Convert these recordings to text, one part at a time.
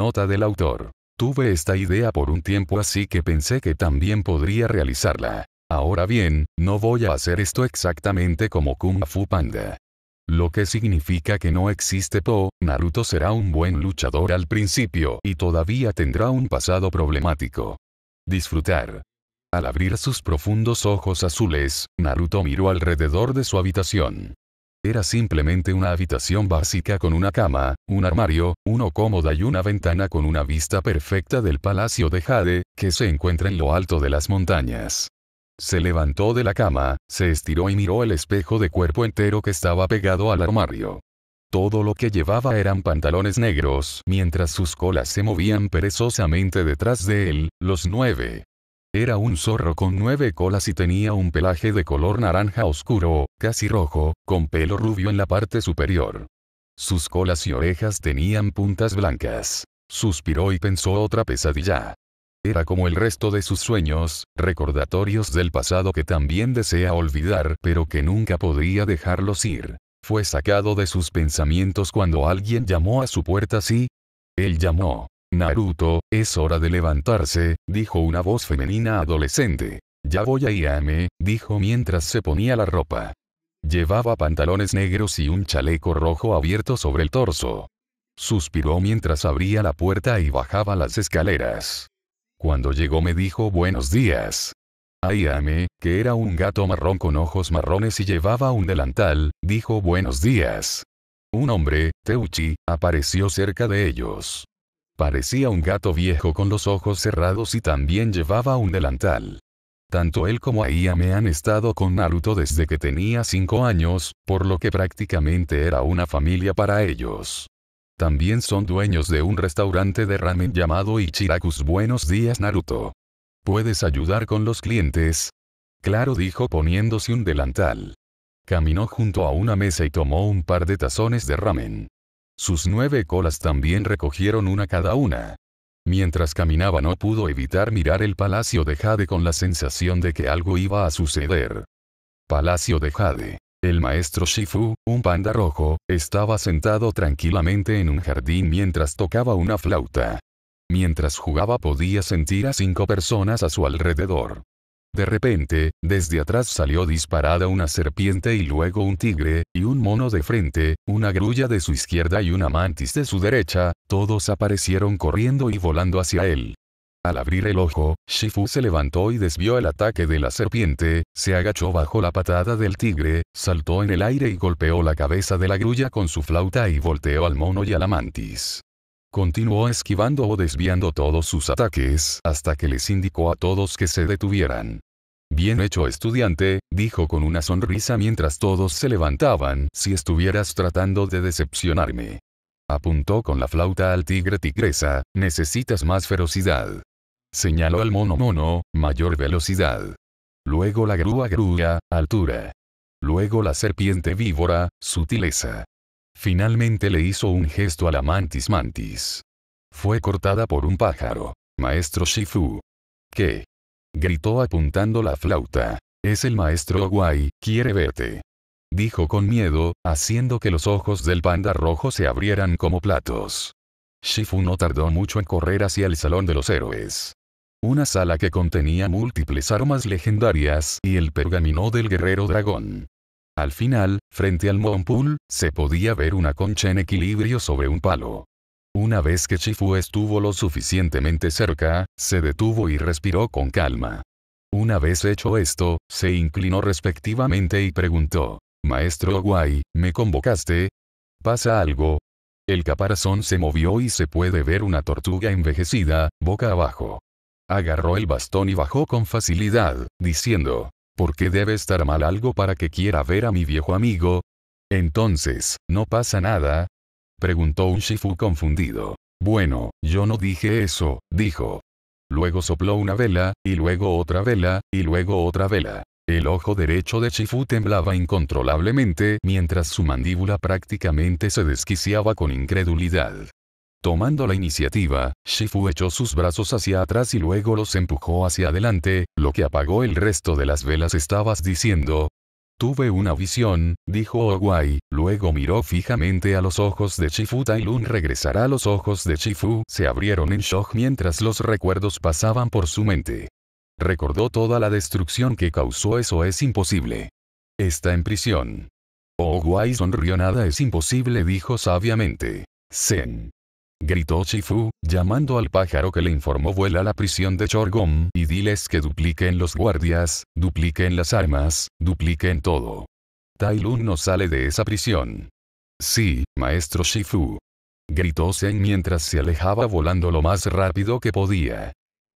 nota del autor. Tuve esta idea por un tiempo así que pensé que también podría realizarla. Ahora bien, no voy a hacer esto exactamente como Kung Fu Panda. Lo que significa que no existe Po, Naruto será un buen luchador al principio y todavía tendrá un pasado problemático. Disfrutar. Al abrir sus profundos ojos azules, Naruto miró alrededor de su habitación. Era simplemente una habitación básica con una cama, un armario, uno cómoda y una ventana con una vista perfecta del Palacio de Jade, que se encuentra en lo alto de las montañas. Se levantó de la cama, se estiró y miró el espejo de cuerpo entero que estaba pegado al armario. Todo lo que llevaba eran pantalones negros, mientras sus colas se movían perezosamente detrás de él, los nueve. Era un zorro con nueve colas y tenía un pelaje de color naranja oscuro, casi rojo, con pelo rubio en la parte superior. Sus colas y orejas tenían puntas blancas. Suspiró y pensó otra pesadilla. Era como el resto de sus sueños, recordatorios del pasado que también desea olvidar pero que nunca podría dejarlos ir. Fue sacado de sus pensamientos cuando alguien llamó a su puerta Sí, Él llamó. Naruto, es hora de levantarse, dijo una voz femenina adolescente. Ya voy a Iame, dijo mientras se ponía la ropa. Llevaba pantalones negros y un chaleco rojo abierto sobre el torso. Suspiró mientras abría la puerta y bajaba las escaleras. Cuando llegó me dijo buenos días. Ayame, que era un gato marrón con ojos marrones y llevaba un delantal, dijo buenos días. Un hombre, Teuchi, apareció cerca de ellos. Parecía un gato viejo con los ojos cerrados y también llevaba un delantal. Tanto él como Aya me han estado con Naruto desde que tenía 5 años, por lo que prácticamente era una familia para ellos. También son dueños de un restaurante de ramen llamado Ichiraku's Buenos días Naruto. ¿Puedes ayudar con los clientes? Claro dijo poniéndose un delantal. Caminó junto a una mesa y tomó un par de tazones de ramen. Sus nueve colas también recogieron una cada una. Mientras caminaba no pudo evitar mirar el Palacio de Jade con la sensación de que algo iba a suceder. Palacio de Jade. El maestro Shifu, un panda rojo, estaba sentado tranquilamente en un jardín mientras tocaba una flauta. Mientras jugaba podía sentir a cinco personas a su alrededor. De repente, desde atrás salió disparada una serpiente y luego un tigre, y un mono de frente, una grulla de su izquierda y una mantis de su derecha, todos aparecieron corriendo y volando hacia él. Al abrir el ojo, Shifu se levantó y desvió el ataque de la serpiente, se agachó bajo la patada del tigre, saltó en el aire y golpeó la cabeza de la grulla con su flauta y volteó al mono y a la mantis. Continuó esquivando o desviando todos sus ataques hasta que les indicó a todos que se detuvieran. Bien hecho estudiante, dijo con una sonrisa mientras todos se levantaban, si estuvieras tratando de decepcionarme. Apuntó con la flauta al tigre tigresa, necesitas más ferocidad. Señaló al mono mono, mayor velocidad. Luego la grúa grúa, altura. Luego la serpiente víbora, sutileza. Finalmente le hizo un gesto a la mantis mantis. Fue cortada por un pájaro. Maestro Shifu. ¿Qué? Gritó apuntando la flauta. Es el maestro Guay, quiere verte. Dijo con miedo, haciendo que los ojos del panda rojo se abrieran como platos. Shifu no tardó mucho en correr hacia el Salón de los Héroes. Una sala que contenía múltiples armas legendarias y el pergamino del guerrero dragón. Al final, frente al Monpool, se podía ver una concha en equilibrio sobre un palo. Una vez que Chifu estuvo lo suficientemente cerca, se detuvo y respiró con calma. Una vez hecho esto, se inclinó respectivamente y preguntó, Maestro Guay, ¿me convocaste? ¿Pasa algo? El caparazón se movió y se puede ver una tortuga envejecida, boca abajo. Agarró el bastón y bajó con facilidad, diciendo, ¿Por qué debe estar mal algo para que quiera ver a mi viejo amigo? Entonces, ¿no pasa nada? Preguntó un Shifu confundido. Bueno, yo no dije eso, dijo. Luego sopló una vela, y luego otra vela, y luego otra vela. El ojo derecho de Shifu temblaba incontrolablemente mientras su mandíbula prácticamente se desquiciaba con incredulidad. Tomando la iniciativa, Shifu echó sus brazos hacia atrás y luego los empujó hacia adelante, lo que apagó el resto de las velas estabas diciendo. Tuve una visión, dijo Oguai, luego miró fijamente a los ojos de Shifu Tailun regresará a los ojos de Shifu, se abrieron en shock mientras los recuerdos pasaban por su mente. Recordó toda la destrucción que causó eso es imposible. Está en prisión. Oguai sonrió nada es imposible dijo sabiamente. Zen gritó Shifu, llamando al pájaro que le informó vuela a la prisión de Chorgom y diles que dupliquen los guardias, dupliquen las armas, dupliquen todo. Tailun no sale de esa prisión. Sí, maestro Shifu. Gritó Zen mientras se alejaba volando lo más rápido que podía.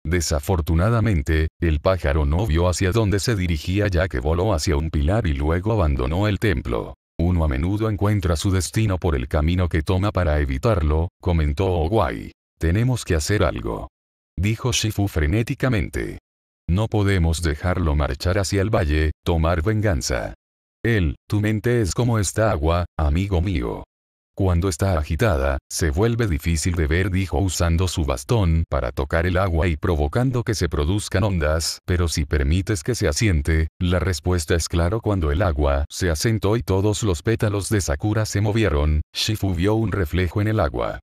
Desafortunadamente, el pájaro no vio hacia dónde se dirigía ya que voló hacia un pilar y luego abandonó el templo. Uno a menudo encuentra su destino por el camino que toma para evitarlo, comentó Oguay. Tenemos que hacer algo. Dijo Shifu frenéticamente. No podemos dejarlo marchar hacia el valle, tomar venganza. Él, tu mente es como esta agua, amigo mío. Cuando está agitada, se vuelve difícil de ver, dijo usando su bastón para tocar el agua y provocando que se produzcan ondas, pero si permites que se asiente, la respuesta es claro cuando el agua se asentó y todos los pétalos de Sakura se movieron, Shifu vio un reflejo en el agua.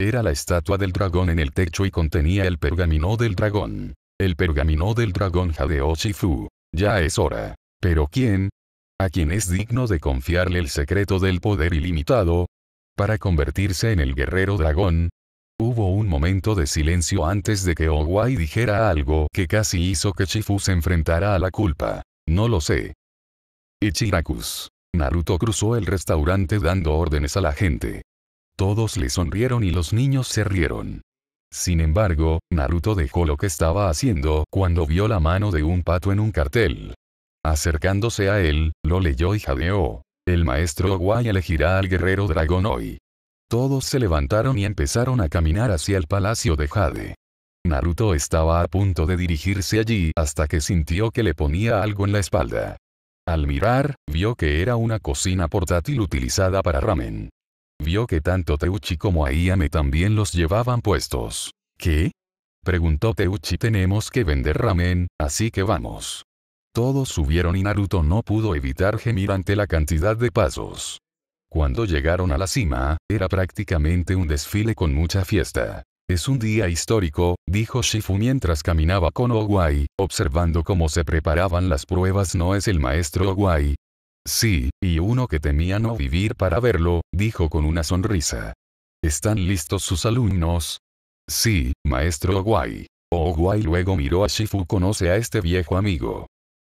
Era la estatua del dragón en el techo y contenía el pergamino del dragón. El pergamino del dragón jadeó Shifu. Ya es hora. Pero ¿quién? a quién es digno de confiarle el secreto del poder ilimitado, para convertirse en el guerrero dragón? Hubo un momento de silencio antes de que Owai dijera algo que casi hizo que Chifu se enfrentara a la culpa. No lo sé. Ichirakus. Naruto cruzó el restaurante dando órdenes a la gente. Todos le sonrieron y los niños se rieron. Sin embargo, Naruto dejó lo que estaba haciendo cuando vio la mano de un pato en un cartel. Acercándose a él, lo leyó y jadeó. El maestro Oguai elegirá al guerrero dragón hoy. Todos se levantaron y empezaron a caminar hacia el palacio de Jade. Naruto estaba a punto de dirigirse allí hasta que sintió que le ponía algo en la espalda. Al mirar, vio que era una cocina portátil utilizada para ramen. Vio que tanto Teuchi como Aiyame también los llevaban puestos. ¿Qué? Preguntó Teuchi tenemos que vender ramen, así que vamos. Todos subieron y Naruto no pudo evitar gemir ante la cantidad de pasos. Cuando llegaron a la cima, era prácticamente un desfile con mucha fiesta. Es un día histórico, dijo Shifu mientras caminaba con Oguai, observando cómo se preparaban las pruebas. No es el maestro Oguai? Sí, y uno que temía no vivir para verlo, dijo con una sonrisa. ¿Están listos sus alumnos? Sí, maestro Oguai. Oguai luego miró a Shifu. Conoce a este viejo amigo.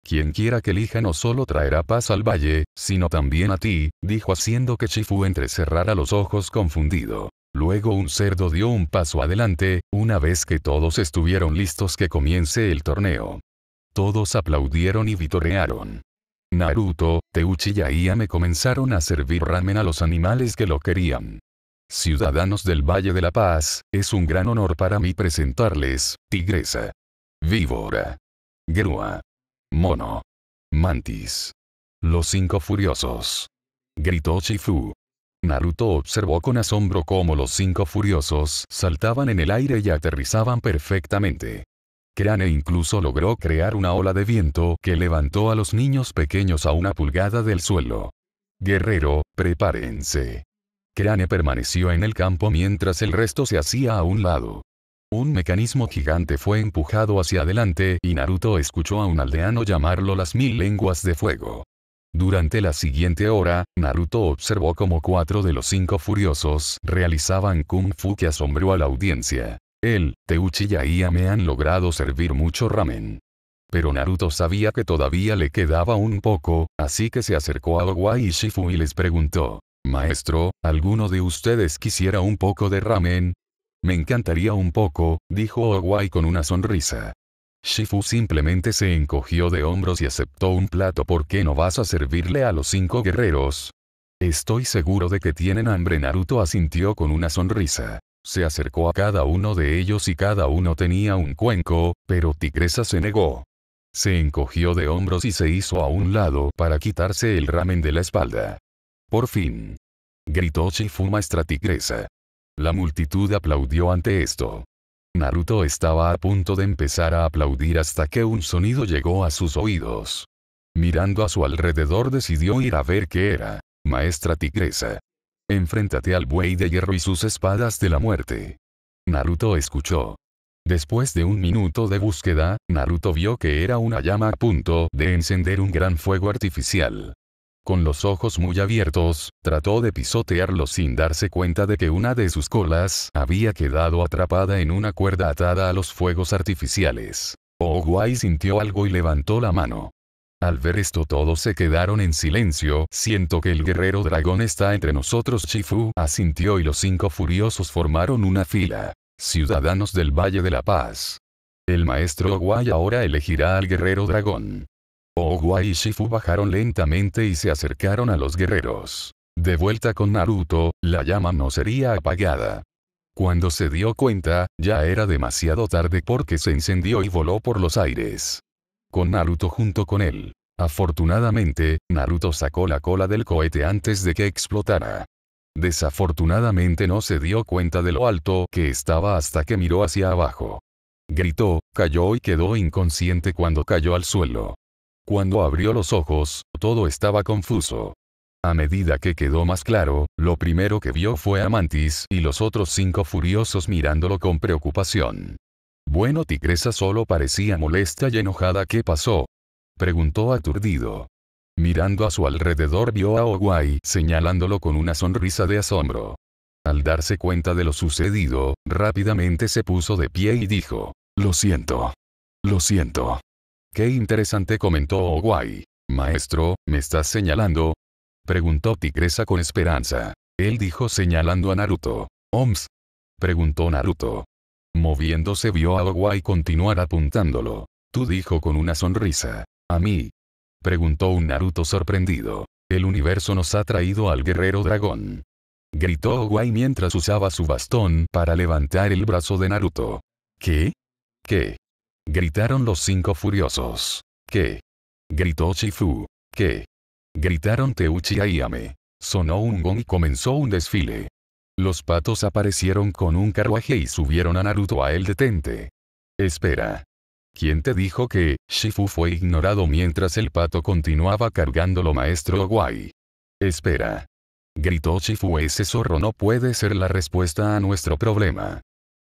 Quien quiera que elija no solo traerá paz al valle, sino también a ti, dijo haciendo que Chifu entrecerrara los ojos confundido. Luego un cerdo dio un paso adelante, una vez que todos estuvieron listos que comience el torneo. Todos aplaudieron y vitorearon. Naruto, Teuchi y me comenzaron a servir ramen a los animales que lo querían. Ciudadanos del Valle de la Paz, es un gran honor para mí presentarles, tigresa. Víbora. Grúa. Mono. Mantis. Los cinco furiosos. Gritó Shifu. Naruto observó con asombro cómo los cinco furiosos saltaban en el aire y aterrizaban perfectamente. Crane incluso logró crear una ola de viento que levantó a los niños pequeños a una pulgada del suelo. Guerrero, prepárense. Crane permaneció en el campo mientras el resto se hacía a un lado. Un mecanismo gigante fue empujado hacia adelante y Naruto escuchó a un aldeano llamarlo las mil lenguas de fuego. Durante la siguiente hora, Naruto observó como cuatro de los cinco furiosos realizaban kung fu que asombró a la audiencia. Él, Teuchi y Aya me han logrado servir mucho ramen. Pero Naruto sabía que todavía le quedaba un poco, así que se acercó a Owa y Shifu y les preguntó. Maestro, ¿alguno de ustedes quisiera un poco de ramen? Me encantaría un poco, dijo Owai con una sonrisa. Shifu simplemente se encogió de hombros y aceptó un plato. ¿Por qué no vas a servirle a los cinco guerreros? Estoy seguro de que tienen hambre. Naruto asintió con una sonrisa. Se acercó a cada uno de ellos y cada uno tenía un cuenco, pero Tigresa se negó. Se encogió de hombros y se hizo a un lado para quitarse el ramen de la espalda. Por fin. Gritó Shifu maestra Tigresa. La multitud aplaudió ante esto. Naruto estaba a punto de empezar a aplaudir hasta que un sonido llegó a sus oídos. Mirando a su alrededor decidió ir a ver qué era. Maestra tigresa. Enfréntate al buey de hierro y sus espadas de la muerte. Naruto escuchó. Después de un minuto de búsqueda, Naruto vio que era una llama a punto de encender un gran fuego artificial con los ojos muy abiertos, trató de pisotearlo sin darse cuenta de que una de sus colas había quedado atrapada en una cuerda atada a los fuegos artificiales. Oguay sintió algo y levantó la mano. Al ver esto todos se quedaron en silencio, siento que el guerrero dragón está entre nosotros Chifu asintió y los cinco furiosos formaron una fila. Ciudadanos del Valle de la Paz. El maestro Oguay ahora elegirá al guerrero dragón. Oguai y Shifu bajaron lentamente y se acercaron a los guerreros. De vuelta con Naruto, la llama no sería apagada. Cuando se dio cuenta, ya era demasiado tarde porque se encendió y voló por los aires. Con Naruto junto con él. Afortunadamente, Naruto sacó la cola del cohete antes de que explotara. Desafortunadamente no se dio cuenta de lo alto que estaba hasta que miró hacia abajo. Gritó, cayó y quedó inconsciente cuando cayó al suelo. Cuando abrió los ojos, todo estaba confuso. A medida que quedó más claro, lo primero que vio fue a Mantis y los otros cinco furiosos mirándolo con preocupación. Bueno, Tigresa solo parecía molesta y enojada. ¿Qué pasó? preguntó aturdido. Mirando a su alrededor vio a Oguay señalándolo con una sonrisa de asombro. Al darse cuenta de lo sucedido, rápidamente se puso de pie y dijo, Lo siento. Lo siento. Qué interesante comentó Oguay. Maestro, ¿me estás señalando? Preguntó Tigresa con esperanza. Él dijo señalando a Naruto. ¿Oms? Preguntó Naruto. Moviéndose vio a Oguay continuar apuntándolo. Tú dijo con una sonrisa. ¿A mí? Preguntó un Naruto sorprendido. El universo nos ha traído al guerrero dragón. Gritó Oguay mientras usaba su bastón para levantar el brazo de Naruto. ¿Qué? ¿Qué? gritaron los cinco furiosos. ¿Qué? Gritó Shifu. ¿Qué? Gritaron Teuchi y Sonó un gong y comenzó un desfile. Los patos aparecieron con un carruaje y subieron a Naruto a el detente. Espera. ¿Quién te dijo que, Shifu fue ignorado mientras el pato continuaba cargándolo maestro Guay? Espera. Gritó Shifu ese zorro no puede ser la respuesta a nuestro problema.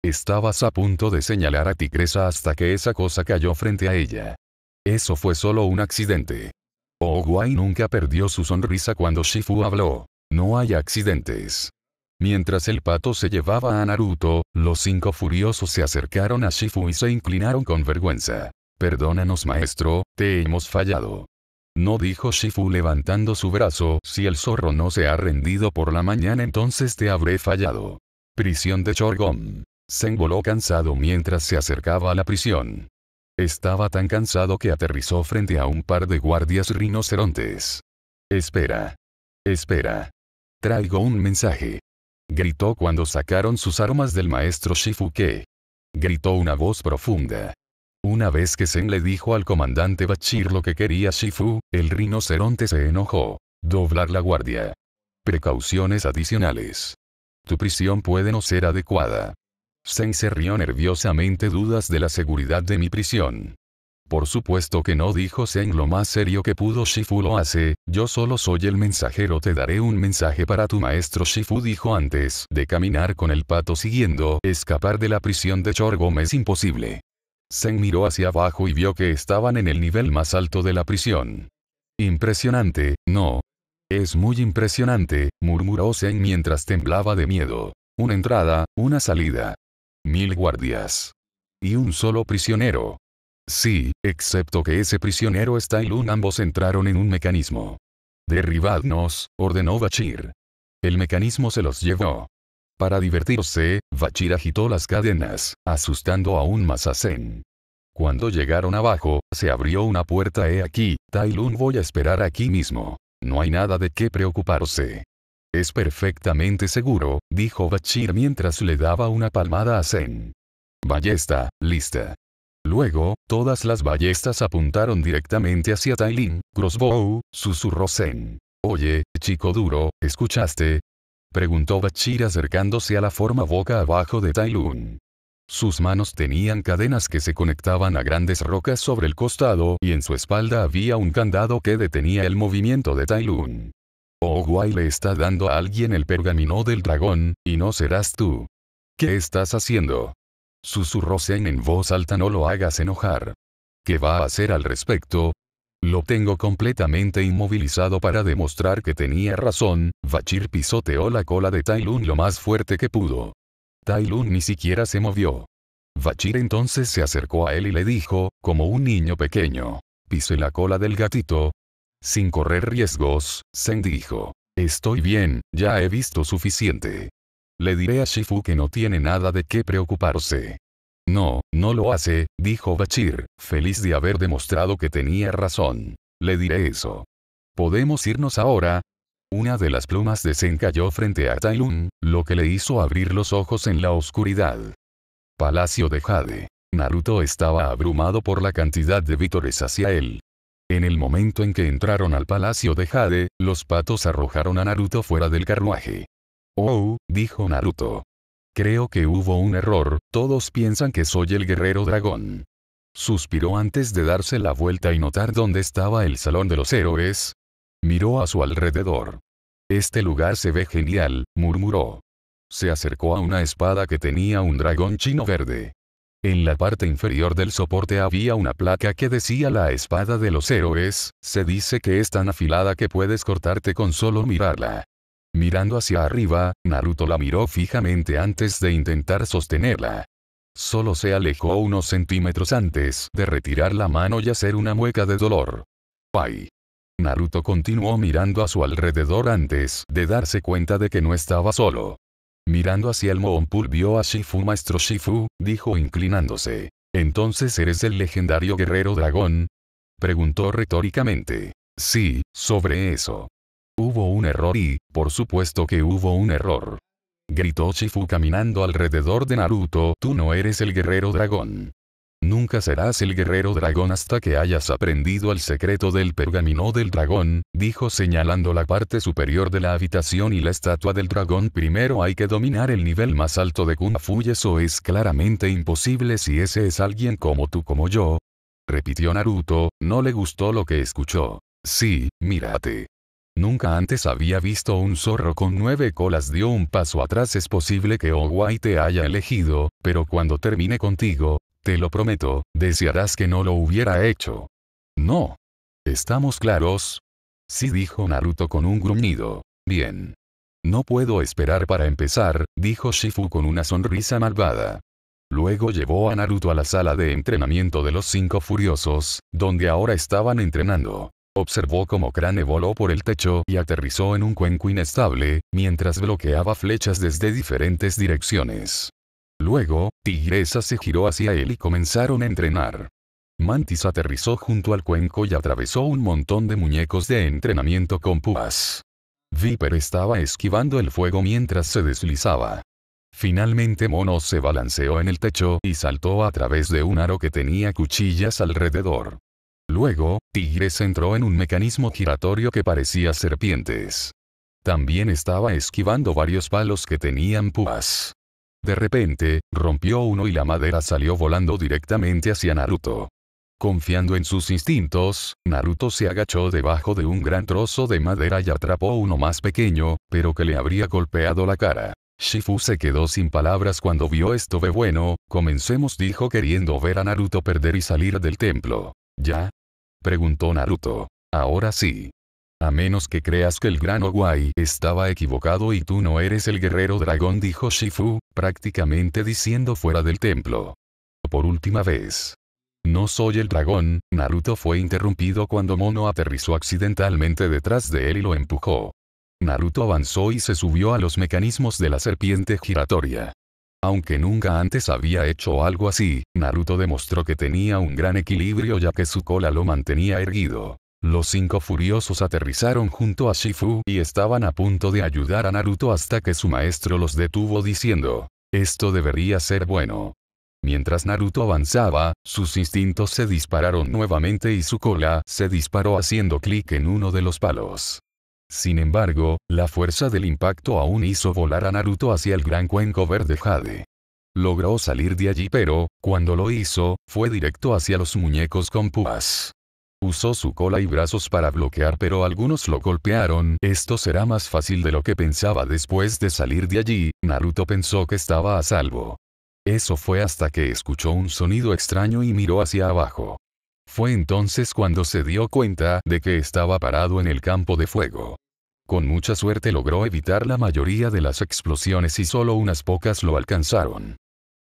Estabas a punto de señalar a Tigresa hasta que esa cosa cayó frente a ella. Eso fue solo un accidente. Oguay oh, nunca perdió su sonrisa cuando Shifu habló. No hay accidentes. Mientras el pato se llevaba a Naruto, los cinco furiosos se acercaron a Shifu y se inclinaron con vergüenza. Perdónanos maestro, te hemos fallado. No dijo Shifu levantando su brazo, si el zorro no se ha rendido por la mañana entonces te habré fallado. Prisión de Chorgom se voló cansado mientras se acercaba a la prisión. Estaba tan cansado que aterrizó frente a un par de guardias rinocerontes. Espera. Espera. Traigo un mensaje. Gritó cuando sacaron sus armas del maestro Shifuke. Gritó una voz profunda. Una vez que Zen le dijo al comandante Bachir lo que quería Shifu, el rinoceronte se enojó. Doblar la guardia. Precauciones adicionales. Tu prisión puede no ser adecuada. Sen se rió nerviosamente dudas de la seguridad de mi prisión. Por supuesto que no dijo Sen lo más serio que pudo Shifu lo hace, yo solo soy el mensajero te daré un mensaje para tu maestro Shifu dijo antes de caminar con el pato siguiendo, escapar de la prisión de Chorgom es imposible. Sen miró hacia abajo y vio que estaban en el nivel más alto de la prisión. Impresionante, ¿no? Es muy impresionante, murmuró Sen mientras temblaba de miedo. Una entrada, una salida, mil guardias. Y un solo prisionero. Sí, excepto que ese prisionero es Ambos entraron en un mecanismo. Derribadnos, ordenó Bachir. El mecanismo se los llevó. Para divertirse, Bachir agitó las cadenas, asustando aún más a Zen. Cuando llegaron abajo, se abrió una puerta. He aquí, Tailun voy a esperar aquí mismo. No hay nada de qué preocuparse. Es perfectamente seguro, dijo Bachir mientras le daba una palmada a Zen. Ballesta, lista. Luego, todas las ballestas apuntaron directamente hacia Tailin, Crossbow, susurró Zen. Oye, chico duro, ¿escuchaste? Preguntó Bachir acercándose a la forma boca abajo de Tailun. Sus manos tenían cadenas que se conectaban a grandes rocas sobre el costado y en su espalda había un candado que detenía el movimiento de Tailun guay le está dando a alguien el pergamino del dragón, y no serás tú. ¿Qué estás haciendo? Susurró Zen en voz alta no lo hagas enojar. ¿Qué va a hacer al respecto? Lo tengo completamente inmovilizado para demostrar que tenía razón, Bachir pisoteó la cola de Tailun lo más fuerte que pudo. Tailun ni siquiera se movió. Bachir entonces se acercó a él y le dijo, como un niño pequeño. Pise la cola del gatito, sin correr riesgos, Zen dijo. Estoy bien, ya he visto suficiente. Le diré a Shifu que no tiene nada de qué preocuparse. No, no lo hace, dijo Bachir, feliz de haber demostrado que tenía razón. Le diré eso. ¿Podemos irnos ahora? Una de las plumas de Zen cayó frente a Tailun, lo que le hizo abrir los ojos en la oscuridad. Palacio de Jade. Naruto estaba abrumado por la cantidad de vítores hacia él. En el momento en que entraron al palacio de Jade, los patos arrojaron a Naruto fuera del carruaje. Oh, dijo Naruto. Creo que hubo un error, todos piensan que soy el guerrero dragón. Suspiró antes de darse la vuelta y notar dónde estaba el salón de los héroes. Miró a su alrededor. Este lugar se ve genial, murmuró. Se acercó a una espada que tenía un dragón chino verde. En la parte inferior del soporte había una placa que decía la espada de los héroes, se dice que es tan afilada que puedes cortarte con solo mirarla. Mirando hacia arriba, Naruto la miró fijamente antes de intentar sostenerla. Solo se alejó unos centímetros antes de retirar la mano y hacer una mueca de dolor. ¡Ay! Naruto continuó mirando a su alrededor antes de darse cuenta de que no estaba solo. Mirando hacia el Moonpool vio a Shifu Maestro Shifu, dijo inclinándose. ¿Entonces eres el legendario guerrero dragón? Preguntó retóricamente. Sí, sobre eso. Hubo un error y, por supuesto que hubo un error. Gritó Shifu caminando alrededor de Naruto, tú no eres el guerrero dragón. Nunca serás el guerrero dragón hasta que hayas aprendido el secreto del pergamino del dragón, dijo señalando la parte superior de la habitación y la estatua del dragón. Primero hay que dominar el nivel más alto de Kung y eso es claramente imposible si ese es alguien como tú como yo. Repitió Naruto, no le gustó lo que escuchó. Sí, mírate. Nunca antes había visto un zorro con nueve colas dio un paso atrás es posible que Owai te haya elegido, pero cuando termine contigo, te lo prometo, desearás que no lo hubiera hecho. No. ¿Estamos claros? Sí dijo Naruto con un gruñido. Bien. No puedo esperar para empezar, dijo Shifu con una sonrisa malvada. Luego llevó a Naruto a la sala de entrenamiento de los cinco furiosos, donde ahora estaban entrenando. Observó cómo Crane voló por el techo y aterrizó en un cuenco inestable, mientras bloqueaba flechas desde diferentes direcciones. Luego, Tigresa se giró hacia él y comenzaron a entrenar. Mantis aterrizó junto al cuenco y atravesó un montón de muñecos de entrenamiento con púas. Viper estaba esquivando el fuego mientras se deslizaba. Finalmente Mono se balanceó en el techo y saltó a través de un aro que tenía cuchillas alrededor. Luego, Tigres entró en un mecanismo giratorio que parecía serpientes. También estaba esquivando varios palos que tenían púas. De repente, rompió uno y la madera salió volando directamente hacia Naruto. Confiando en sus instintos, Naruto se agachó debajo de un gran trozo de madera y atrapó uno más pequeño, pero que le habría golpeado la cara. Shifu se quedó sin palabras cuando vio esto ve bueno, comencemos dijo queriendo ver a Naruto perder y salir del templo. ¿Ya? Preguntó Naruto. Ahora sí. A menos que creas que el gran Owai estaba equivocado y tú no eres el guerrero dragón dijo Shifu, prácticamente diciendo fuera del templo. Por última vez. No soy el dragón, Naruto fue interrumpido cuando Mono aterrizó accidentalmente detrás de él y lo empujó. Naruto avanzó y se subió a los mecanismos de la serpiente giratoria. Aunque nunca antes había hecho algo así, Naruto demostró que tenía un gran equilibrio ya que su cola lo mantenía erguido. Los cinco furiosos aterrizaron junto a Shifu y estaban a punto de ayudar a Naruto hasta que su maestro los detuvo diciendo, esto debería ser bueno. Mientras Naruto avanzaba, sus instintos se dispararon nuevamente y su cola se disparó haciendo clic en uno de los palos. Sin embargo, la fuerza del impacto aún hizo volar a Naruto hacia el gran cuenco verde Jade. Logró salir de allí pero, cuando lo hizo, fue directo hacia los muñecos con púas. Usó su cola y brazos para bloquear pero algunos lo golpearon. Esto será más fácil de lo que pensaba después de salir de allí, Naruto pensó que estaba a salvo. Eso fue hasta que escuchó un sonido extraño y miró hacia abajo. Fue entonces cuando se dio cuenta de que estaba parado en el campo de fuego. Con mucha suerte logró evitar la mayoría de las explosiones y solo unas pocas lo alcanzaron.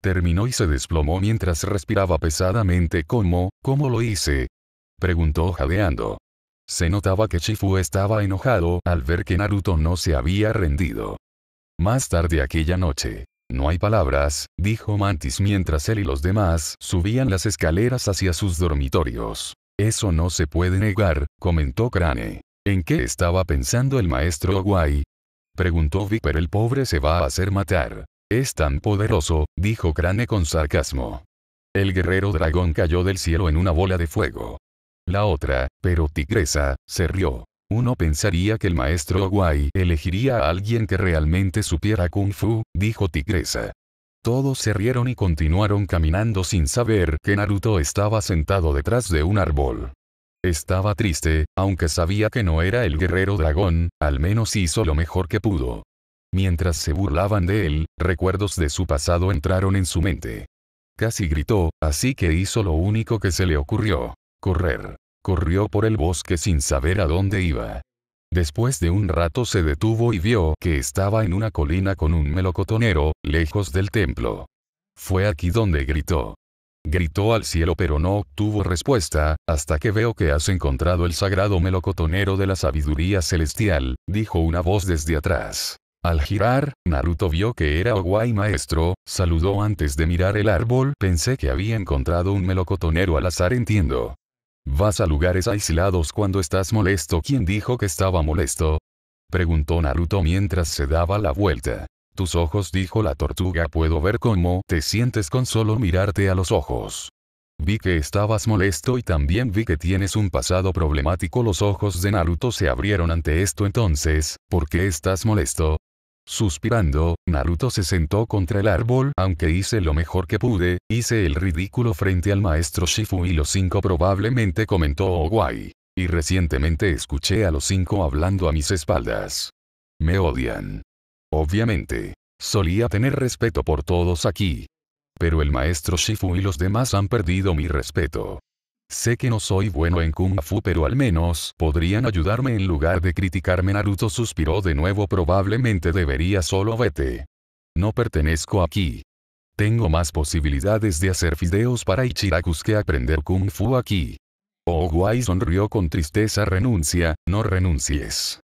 Terminó y se desplomó mientras respiraba pesadamente como, ¿cómo lo hice? Preguntó jadeando. Se notaba que Chifu estaba enojado al ver que Naruto no se había rendido. Más tarde aquella noche. No hay palabras, dijo Mantis mientras él y los demás subían las escaleras hacia sus dormitorios. Eso no se puede negar, comentó Crane. ¿En qué estaba pensando el maestro Guay? Preguntó Viper el pobre se va a hacer matar. Es tan poderoso, dijo Crane con sarcasmo. El guerrero dragón cayó del cielo en una bola de fuego. La otra, pero tigresa, se rió. Uno pensaría que el maestro Guay elegiría a alguien que realmente supiera kung fu, dijo Tigresa. Todos se rieron y continuaron caminando sin saber que Naruto estaba sentado detrás de un árbol. Estaba triste, aunque sabía que no era el guerrero dragón, al menos hizo lo mejor que pudo. Mientras se burlaban de él, recuerdos de su pasado entraron en su mente. Casi gritó, así que hizo lo único que se le ocurrió correr. Corrió por el bosque sin saber a dónde iba. Después de un rato se detuvo y vio que estaba en una colina con un melocotonero, lejos del templo. Fue aquí donde gritó. Gritó al cielo pero no obtuvo respuesta, hasta que veo que has encontrado el sagrado melocotonero de la sabiduría celestial, dijo una voz desde atrás. Al girar, Naruto vio que era Owai maestro, saludó antes de mirar el árbol, pensé que había encontrado un melocotonero al azar entiendo. Vas a lugares aislados cuando estás molesto. ¿Quién dijo que estaba molesto? Preguntó Naruto mientras se daba la vuelta. Tus ojos dijo la tortuga. Puedo ver cómo te sientes con solo mirarte a los ojos. Vi que estabas molesto y también vi que tienes un pasado problemático. Los ojos de Naruto se abrieron ante esto entonces, ¿por qué estás molesto? Suspirando, Naruto se sentó contra el árbol, aunque hice lo mejor que pude, hice el ridículo frente al maestro Shifu y los cinco probablemente comentó guay. Y recientemente escuché a los cinco hablando a mis espaldas. Me odian. Obviamente. Solía tener respeto por todos aquí. Pero el maestro Shifu y los demás han perdido mi respeto. Sé que no soy bueno en Kung Fu pero al menos podrían ayudarme en lugar de criticarme Naruto suspiró de nuevo probablemente debería solo vete. No pertenezco aquí. Tengo más posibilidades de hacer fideos para Ichirakus que aprender Kung Fu aquí. Oguai oh, sonrió con tristeza renuncia, no renuncies.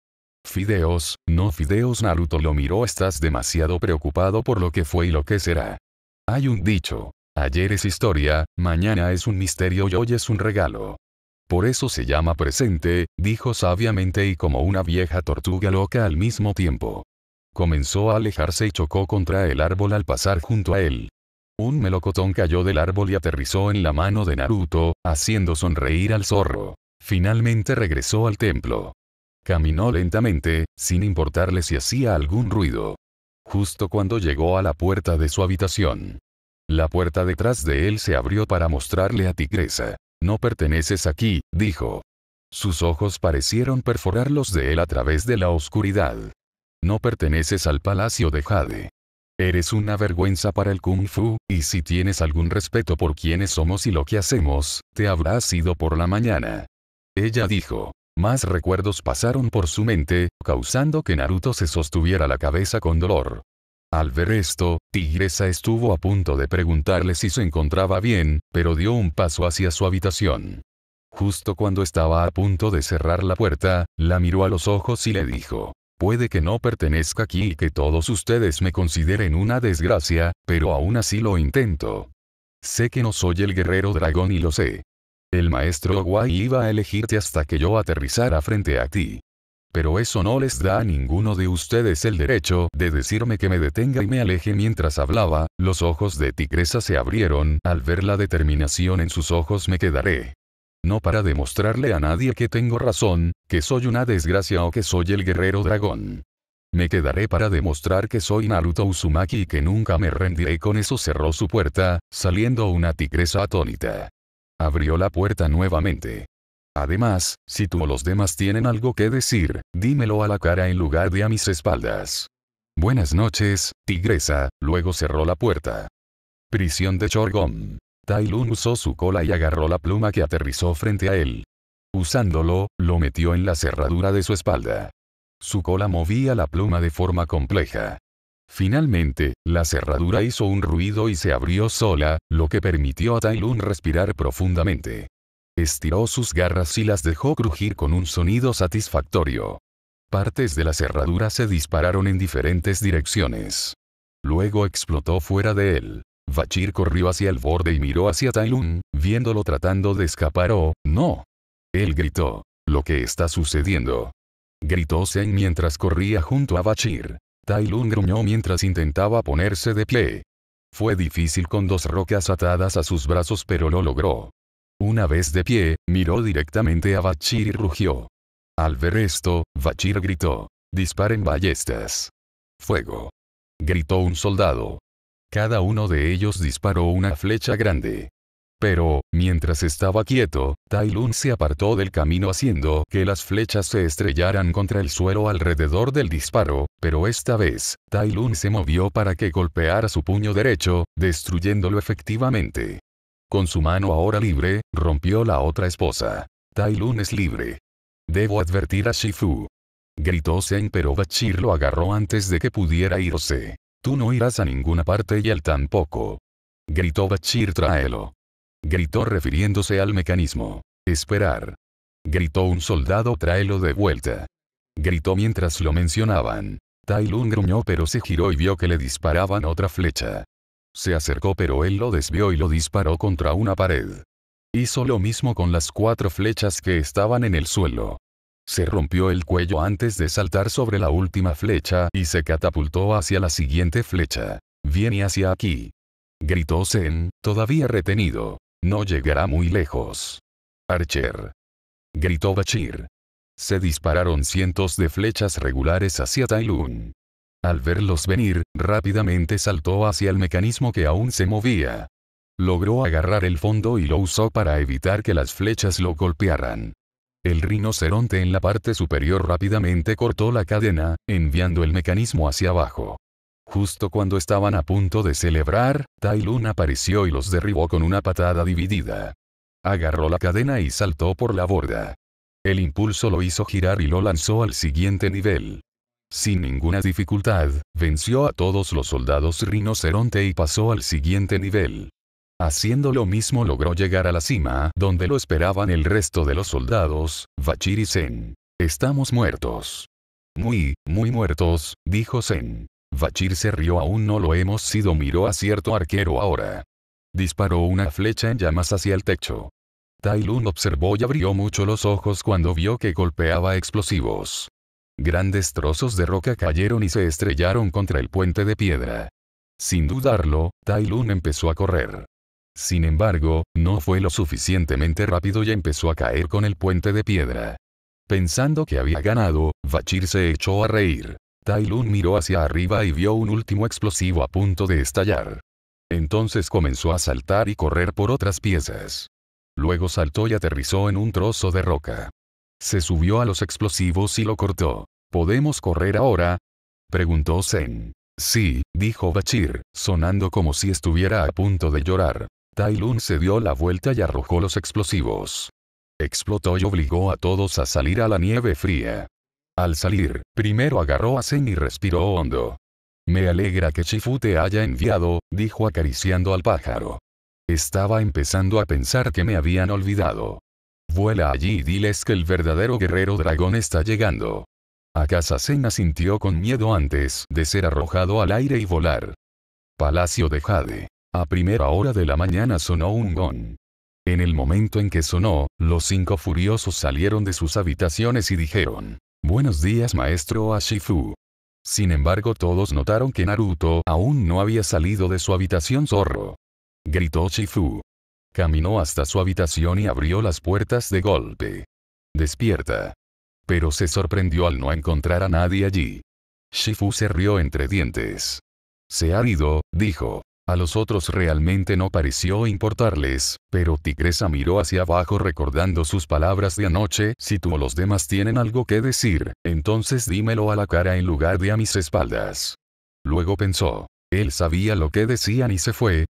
Fideos, no fideos Naruto lo miró estás demasiado preocupado por lo que fue y lo que será. Hay un dicho, Ayer es historia, mañana es un misterio y hoy es un regalo. Por eso se llama presente, dijo sabiamente y como una vieja tortuga loca al mismo tiempo. Comenzó a alejarse y chocó contra el árbol al pasar junto a él. Un melocotón cayó del árbol y aterrizó en la mano de Naruto, haciendo sonreír al zorro. Finalmente regresó al templo. Caminó lentamente, sin importarle si hacía algún ruido. Justo cuando llegó a la puerta de su habitación, la puerta detrás de él se abrió para mostrarle a Tigresa. No perteneces aquí, dijo. Sus ojos parecieron perforar los de él a través de la oscuridad. No perteneces al palacio de Jade. Eres una vergüenza para el kung fu, y si tienes algún respeto por quienes somos y lo que hacemos, te habrás ido por la mañana. Ella dijo. Más recuerdos pasaron por su mente, causando que Naruto se sostuviera la cabeza con dolor. Al ver esto, Tigresa estuvo a punto de preguntarle si se encontraba bien, pero dio un paso hacia su habitación. Justo cuando estaba a punto de cerrar la puerta, la miró a los ojos y le dijo, Puede que no pertenezca aquí y que todos ustedes me consideren una desgracia, pero aún así lo intento. Sé que no soy el guerrero dragón y lo sé. El maestro Guay iba a elegirte hasta que yo aterrizara frente a ti. Pero eso no les da a ninguno de ustedes el derecho de decirme que me detenga y me aleje mientras hablaba, los ojos de Tigresa se abrieron, al ver la determinación en sus ojos me quedaré. No para demostrarle a nadie que tengo razón, que soy una desgracia o que soy el guerrero dragón. Me quedaré para demostrar que soy Naruto Uzumaki y que nunca me rendiré con eso cerró su puerta, saliendo una tigresa atónita. Abrió la puerta nuevamente. Además, si tú o los demás tienen algo que decir, dímelo a la cara en lugar de a mis espaldas. Buenas noches, tigresa, luego cerró la puerta. Prisión de Chorgon. Tailun usó su cola y agarró la pluma que aterrizó frente a él. Usándolo, lo metió en la cerradura de su espalda. Su cola movía la pluma de forma compleja. Finalmente, la cerradura hizo un ruido y se abrió sola, lo que permitió a Tailun respirar profundamente estiró sus garras y las dejó crujir con un sonido satisfactorio. Partes de la cerradura se dispararon en diferentes direcciones. Luego explotó fuera de él. Bachir corrió hacia el borde y miró hacia Tailun, viéndolo tratando de escapar o, no. Él gritó, lo que está sucediendo. Gritó Zen mientras corría junto a Bachir. Tailun gruñó mientras intentaba ponerse de pie. Fue difícil con dos rocas atadas a sus brazos pero lo logró. Una vez de pie, miró directamente a Bachir y rugió. Al ver esto, Bachir gritó. Disparen ballestas. Fuego. Gritó un soldado. Cada uno de ellos disparó una flecha grande. Pero, mientras estaba quieto, Tailun se apartó del camino haciendo que las flechas se estrellaran contra el suelo alrededor del disparo, pero esta vez, Tailun se movió para que golpeara su puño derecho, destruyéndolo efectivamente. Con su mano ahora libre, rompió la otra esposa. Tai es libre. Debo advertir a Shifu. Gritó Zen pero Bachir lo agarró antes de que pudiera irse. Tú no irás a ninguna parte y él tampoco. Gritó Bachir tráelo. Gritó refiriéndose al mecanismo. Esperar. Gritó un soldado tráelo de vuelta. Gritó mientras lo mencionaban. Tai Lun gruñó pero se giró y vio que le disparaban otra flecha se acercó pero él lo desvió y lo disparó contra una pared. Hizo lo mismo con las cuatro flechas que estaban en el suelo. Se rompió el cuello antes de saltar sobre la última flecha y se catapultó hacia la siguiente flecha. Viene hacia aquí. Gritó Zen, todavía retenido. No llegará muy lejos. Archer. Gritó Bachir. Se dispararon cientos de flechas regulares hacia Tailun. Al verlos venir, rápidamente saltó hacia el mecanismo que aún se movía. Logró agarrar el fondo y lo usó para evitar que las flechas lo golpearan. El rinoceronte en la parte superior rápidamente cortó la cadena, enviando el mecanismo hacia abajo. Justo cuando estaban a punto de celebrar, tailun apareció y los derribó con una patada dividida. Agarró la cadena y saltó por la borda. El impulso lo hizo girar y lo lanzó al siguiente nivel. Sin ninguna dificultad, venció a todos los soldados rinoceronte y pasó al siguiente nivel. Haciendo lo mismo logró llegar a la cima, donde lo esperaban el resto de los soldados, Bachir y Zen. Estamos muertos. Muy, muy muertos, dijo Zen. Vachir se rió aún no lo hemos sido miró a cierto arquero ahora. Disparó una flecha en llamas hacia el techo. Tailun observó y abrió mucho los ojos cuando vio que golpeaba explosivos. Grandes trozos de roca cayeron y se estrellaron contra el puente de piedra. Sin dudarlo, Tai empezó a correr. Sin embargo, no fue lo suficientemente rápido y empezó a caer con el puente de piedra. Pensando que había ganado, Bachir se echó a reír. Tai miró hacia arriba y vio un último explosivo a punto de estallar. Entonces comenzó a saltar y correr por otras piezas. Luego saltó y aterrizó en un trozo de roca. Se subió a los explosivos y lo cortó. ¿Podemos correr ahora? preguntó Zen. Sí, dijo Bachir, sonando como si estuviera a punto de llorar. Tai se dio la vuelta y arrojó los explosivos. Explotó y obligó a todos a salir a la nieve fría. Al salir, primero agarró a Zen y respiró hondo. Me alegra que Chifu te haya enviado, dijo acariciando al pájaro. Estaba empezando a pensar que me habían olvidado. Vuela allí y diles que el verdadero guerrero dragón está llegando. A Casa Sena sintió con miedo antes de ser arrojado al aire y volar. Palacio de Jade. A primera hora de la mañana sonó un gong. En el momento en que sonó, los cinco furiosos salieron de sus habitaciones y dijeron, Buenos días maestro Ashifu. Sin embargo todos notaron que Naruto aún no había salido de su habitación zorro. Gritó Shifu. Caminó hasta su habitación y abrió las puertas de golpe. Despierta. Pero se sorprendió al no encontrar a nadie allí. Shifu se rió entre dientes. Se ha ido, dijo. A los otros realmente no pareció importarles, pero Tigresa miró hacia abajo recordando sus palabras de anoche, si tú o los demás tienen algo que decir, entonces dímelo a la cara en lugar de a mis espaldas. Luego pensó. Él sabía lo que decían y se fue,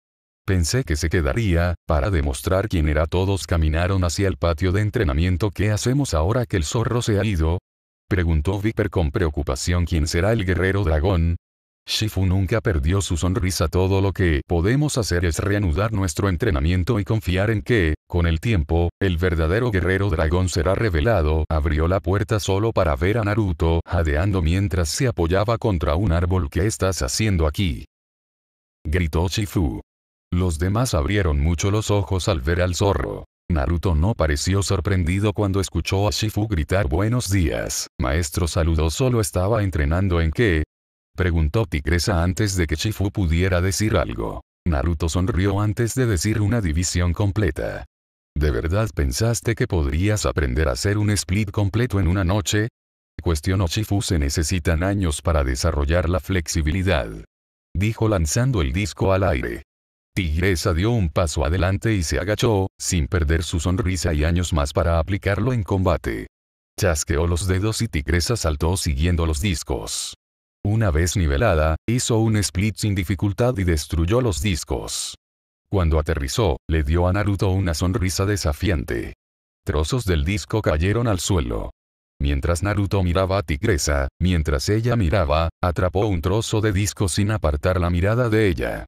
Pensé que se quedaría, para demostrar quién era. Todos caminaron hacia el patio de entrenamiento. ¿Qué hacemos ahora que el zorro se ha ido? Preguntó Viper con preocupación quién será el guerrero dragón. Shifu nunca perdió su sonrisa. Todo lo que podemos hacer es reanudar nuestro entrenamiento y confiar en que, con el tiempo, el verdadero guerrero dragón será revelado. Abrió la puerta solo para ver a Naruto jadeando mientras se apoyaba contra un árbol. ¿Qué estás haciendo aquí? Gritó Shifu. Los demás abrieron mucho los ojos al ver al zorro. Naruto no pareció sorprendido cuando escuchó a Shifu gritar buenos días. Maestro saludó solo estaba entrenando en qué? Preguntó Tigresa antes de que Shifu pudiera decir algo. Naruto sonrió antes de decir una división completa. ¿De verdad pensaste que podrías aprender a hacer un split completo en una noche? Cuestionó Shifu se necesitan años para desarrollar la flexibilidad. Dijo lanzando el disco al aire. Tigresa dio un paso adelante y se agachó, sin perder su sonrisa y años más para aplicarlo en combate. Chasqueó los dedos y Tigresa saltó siguiendo los discos. Una vez nivelada, hizo un split sin dificultad y destruyó los discos. Cuando aterrizó, le dio a Naruto una sonrisa desafiante. Trozos del disco cayeron al suelo. Mientras Naruto miraba a Tigresa, mientras ella miraba, atrapó un trozo de disco sin apartar la mirada de ella.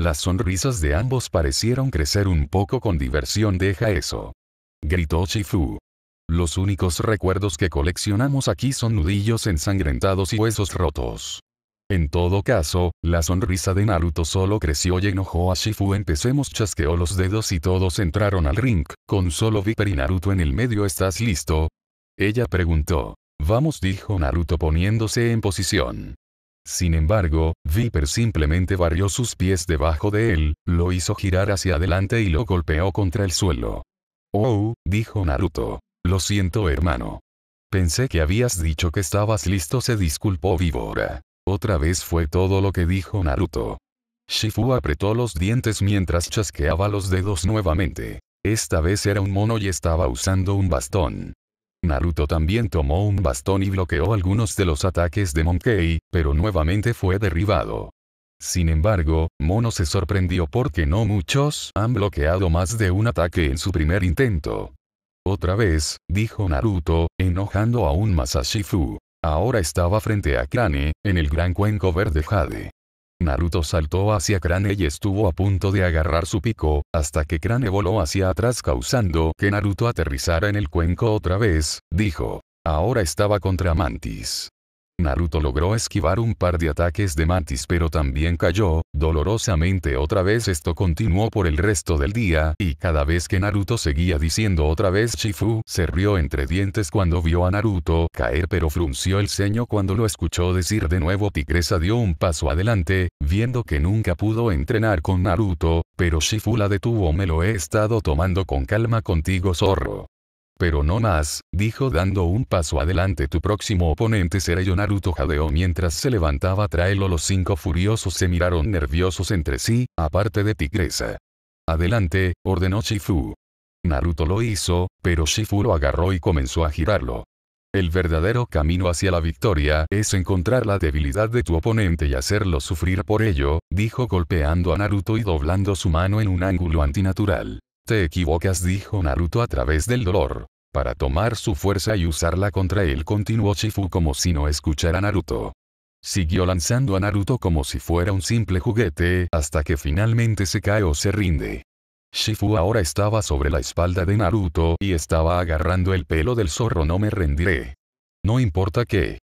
Las sonrisas de ambos parecieron crecer un poco con diversión. Deja eso. Gritó Shifu. Los únicos recuerdos que coleccionamos aquí son nudillos ensangrentados y huesos rotos. En todo caso, la sonrisa de Naruto solo creció y enojó a Shifu. Empecemos chasqueó los dedos y todos entraron al ring, con solo Viper y Naruto en el medio. ¿Estás listo? Ella preguntó. Vamos dijo Naruto poniéndose en posición. Sin embargo, Viper simplemente barrió sus pies debajo de él, lo hizo girar hacia adelante y lo golpeó contra el suelo. Oh, dijo Naruto. Lo siento hermano. Pensé que habías dicho que estabas listo, se disculpó Víbora. Otra vez fue todo lo que dijo Naruto. Shifu apretó los dientes mientras chasqueaba los dedos nuevamente. Esta vez era un mono y estaba usando un bastón. Naruto también tomó un bastón y bloqueó algunos de los ataques de Monkey, pero nuevamente fue derribado. Sin embargo, Mono se sorprendió porque no muchos han bloqueado más de un ataque en su primer intento. Otra vez, dijo Naruto, enojando aún más a Shifu. Ahora estaba frente a Krane, en el gran cuenco verde Jade. Naruto saltó hacia Crane y estuvo a punto de agarrar su pico, hasta que Crane voló hacia atrás causando que Naruto aterrizara en el cuenco otra vez, dijo. Ahora estaba contra Mantis. Naruto logró esquivar un par de ataques de Mantis pero también cayó, dolorosamente otra vez esto continuó por el resto del día, y cada vez que Naruto seguía diciendo otra vez Shifu, se rió entre dientes cuando vio a Naruto caer pero frunció el ceño cuando lo escuchó decir de nuevo Tigresa dio un paso adelante, viendo que nunca pudo entrenar con Naruto, pero Shifu la detuvo me lo he estado tomando con calma contigo zorro pero no más, dijo dando un paso adelante tu próximo oponente será yo Naruto Jadeo. mientras se levantaba traelo los cinco furiosos se miraron nerviosos entre sí, aparte de Tigresa. Adelante, ordenó Shifu. Naruto lo hizo, pero Shifu lo agarró y comenzó a girarlo. El verdadero camino hacia la victoria es encontrar la debilidad de tu oponente y hacerlo sufrir por ello, dijo golpeando a Naruto y doblando su mano en un ángulo antinatural. Te equivocas, dijo Naruto a través del dolor. Para tomar su fuerza y usarla contra él continuó Shifu como si no escuchara a Naruto. Siguió lanzando a Naruto como si fuera un simple juguete hasta que finalmente se cae o se rinde. Shifu ahora estaba sobre la espalda de Naruto y estaba agarrando el pelo del zorro no me rendiré. No importa qué.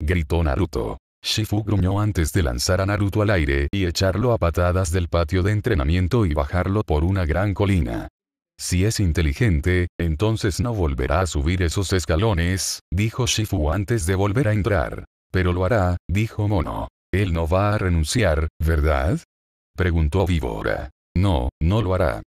Gritó Naruto. Shifu gruñó antes de lanzar a Naruto al aire y echarlo a patadas del patio de entrenamiento y bajarlo por una gran colina. Si es inteligente, entonces no volverá a subir esos escalones, dijo Shifu antes de volver a entrar. Pero lo hará, dijo Mono. Él no va a renunciar, ¿verdad? Preguntó Víbora. No, no lo hará.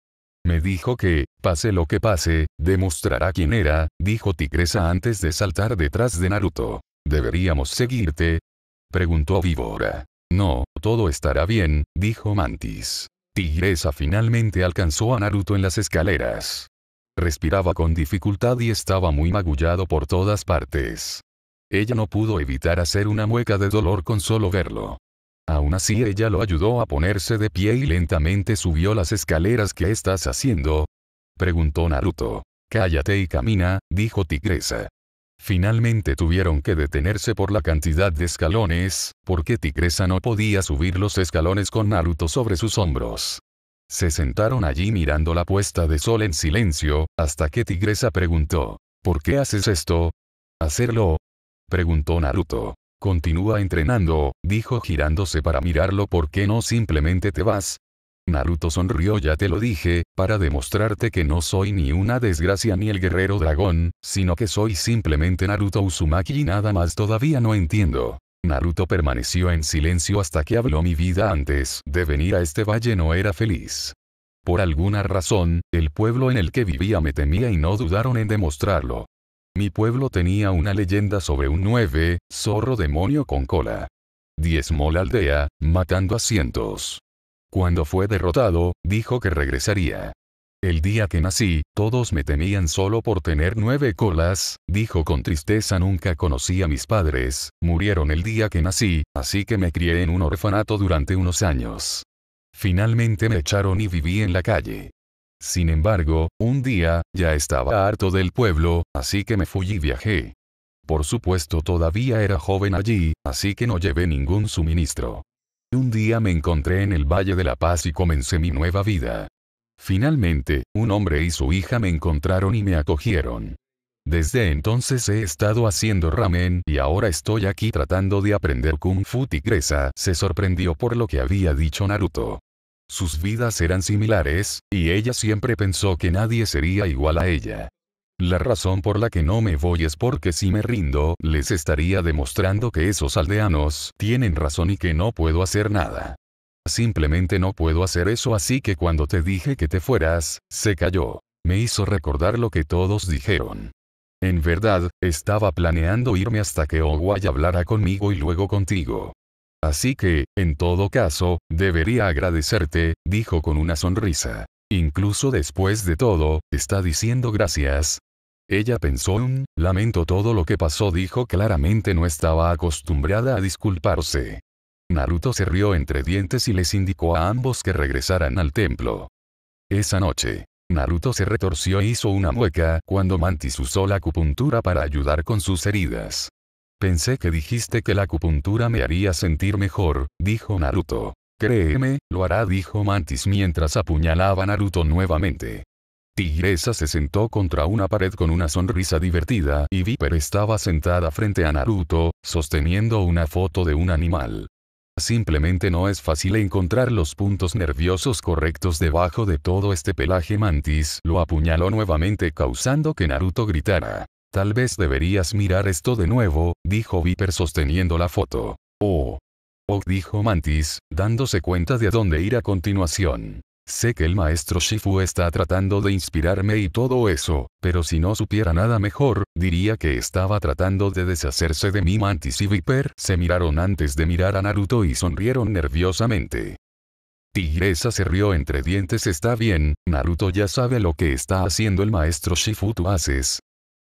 Me dijo que, pase lo que pase, demostrará quién era, dijo Tigresa antes de saltar detrás de Naruto. Deberíamos seguirte, preguntó Víbora. No, todo estará bien, dijo Mantis. Tigresa finalmente alcanzó a Naruto en las escaleras. Respiraba con dificultad y estaba muy magullado por todas partes. Ella no pudo evitar hacer una mueca de dolor con solo verlo. Aún así ella lo ayudó a ponerse de pie y lentamente subió las escaleras. ¿Qué estás haciendo? preguntó Naruto. Cállate y camina, dijo Tigresa. Finalmente tuvieron que detenerse por la cantidad de escalones, porque Tigresa no podía subir los escalones con Naruto sobre sus hombros. Se sentaron allí mirando la puesta de sol en silencio, hasta que Tigresa preguntó, ¿Por qué haces esto? ¿Hacerlo? preguntó Naruto. Continúa entrenando, dijo girándose para mirarlo. ¿Por qué no simplemente te vas? Naruto sonrió ya te lo dije, para demostrarte que no soy ni una desgracia ni el guerrero dragón, sino que soy simplemente Naruto Uzumaki y nada más todavía no entiendo. Naruto permaneció en silencio hasta que habló mi vida antes de venir a este valle no era feliz. Por alguna razón, el pueblo en el que vivía me temía y no dudaron en demostrarlo. Mi pueblo tenía una leyenda sobre un nueve, zorro demonio con cola. Diezmó la aldea, matando a cientos. Cuando fue derrotado, dijo que regresaría. El día que nací, todos me temían solo por tener nueve colas, dijo con tristeza nunca conocí a mis padres, murieron el día que nací, así que me crié en un orfanato durante unos años. Finalmente me echaron y viví en la calle. Sin embargo, un día, ya estaba harto del pueblo, así que me fui y viajé. Por supuesto todavía era joven allí, así que no llevé ningún suministro. Un día me encontré en el Valle de la Paz y comencé mi nueva vida. Finalmente, un hombre y su hija me encontraron y me acogieron. Desde entonces he estado haciendo ramen y ahora estoy aquí tratando de aprender kung fu tigresa, se sorprendió por lo que había dicho Naruto. Sus vidas eran similares, y ella siempre pensó que nadie sería igual a ella. La razón por la que no me voy es porque si me rindo, les estaría demostrando que esos aldeanos tienen razón y que no puedo hacer nada. Simplemente no puedo hacer eso así que cuando te dije que te fueras, se cayó. Me hizo recordar lo que todos dijeron. En verdad, estaba planeando irme hasta que Oguay hablara conmigo y luego contigo. Así que, en todo caso, debería agradecerte, dijo con una sonrisa. Incluso después de todo, está diciendo gracias, ella pensó un, mm, lamento todo lo que pasó dijo claramente no estaba acostumbrada a disculparse. Naruto se rió entre dientes y les indicó a ambos que regresaran al templo. Esa noche, Naruto se retorció e hizo una mueca cuando Mantis usó la acupuntura para ayudar con sus heridas. Pensé que dijiste que la acupuntura me haría sentir mejor, dijo Naruto. Créeme, lo hará dijo Mantis mientras apuñalaba a Naruto nuevamente. Tigresa se sentó contra una pared con una sonrisa divertida y Viper estaba sentada frente a Naruto, sosteniendo una foto de un animal. Simplemente no es fácil encontrar los puntos nerviosos correctos debajo de todo este pelaje mantis, lo apuñaló nuevamente causando que Naruto gritara. Tal vez deberías mirar esto de nuevo, dijo Viper sosteniendo la foto. Oh. Oh dijo Mantis, dándose cuenta de a dónde ir a continuación. Sé que el maestro Shifu está tratando de inspirarme y todo eso, pero si no supiera nada mejor, diría que estaba tratando de deshacerse de mi Mantis y Viper se miraron antes de mirar a Naruto y sonrieron nerviosamente. Tigresa se rió entre dientes está bien, Naruto ya sabe lo que está haciendo el maestro Shifu tú haces.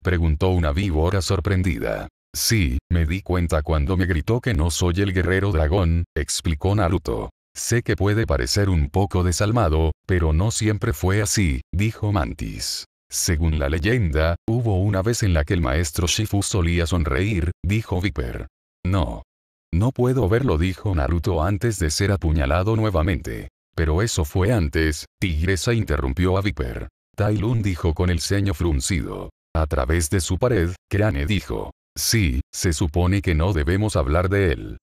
Preguntó una víbora sorprendida. Sí, me di cuenta cuando me gritó que no soy el guerrero dragón, explicó Naruto. Sé que puede parecer un poco desalmado, pero no siempre fue así, dijo Mantis. Según la leyenda, hubo una vez en la que el maestro Shifu solía sonreír, dijo Viper. No. No puedo verlo, dijo Naruto antes de ser apuñalado nuevamente. Pero eso fue antes, Tigresa interrumpió a Viper. Tai dijo con el ceño fruncido. A través de su pared, Crane dijo. Sí, se supone que no debemos hablar de él.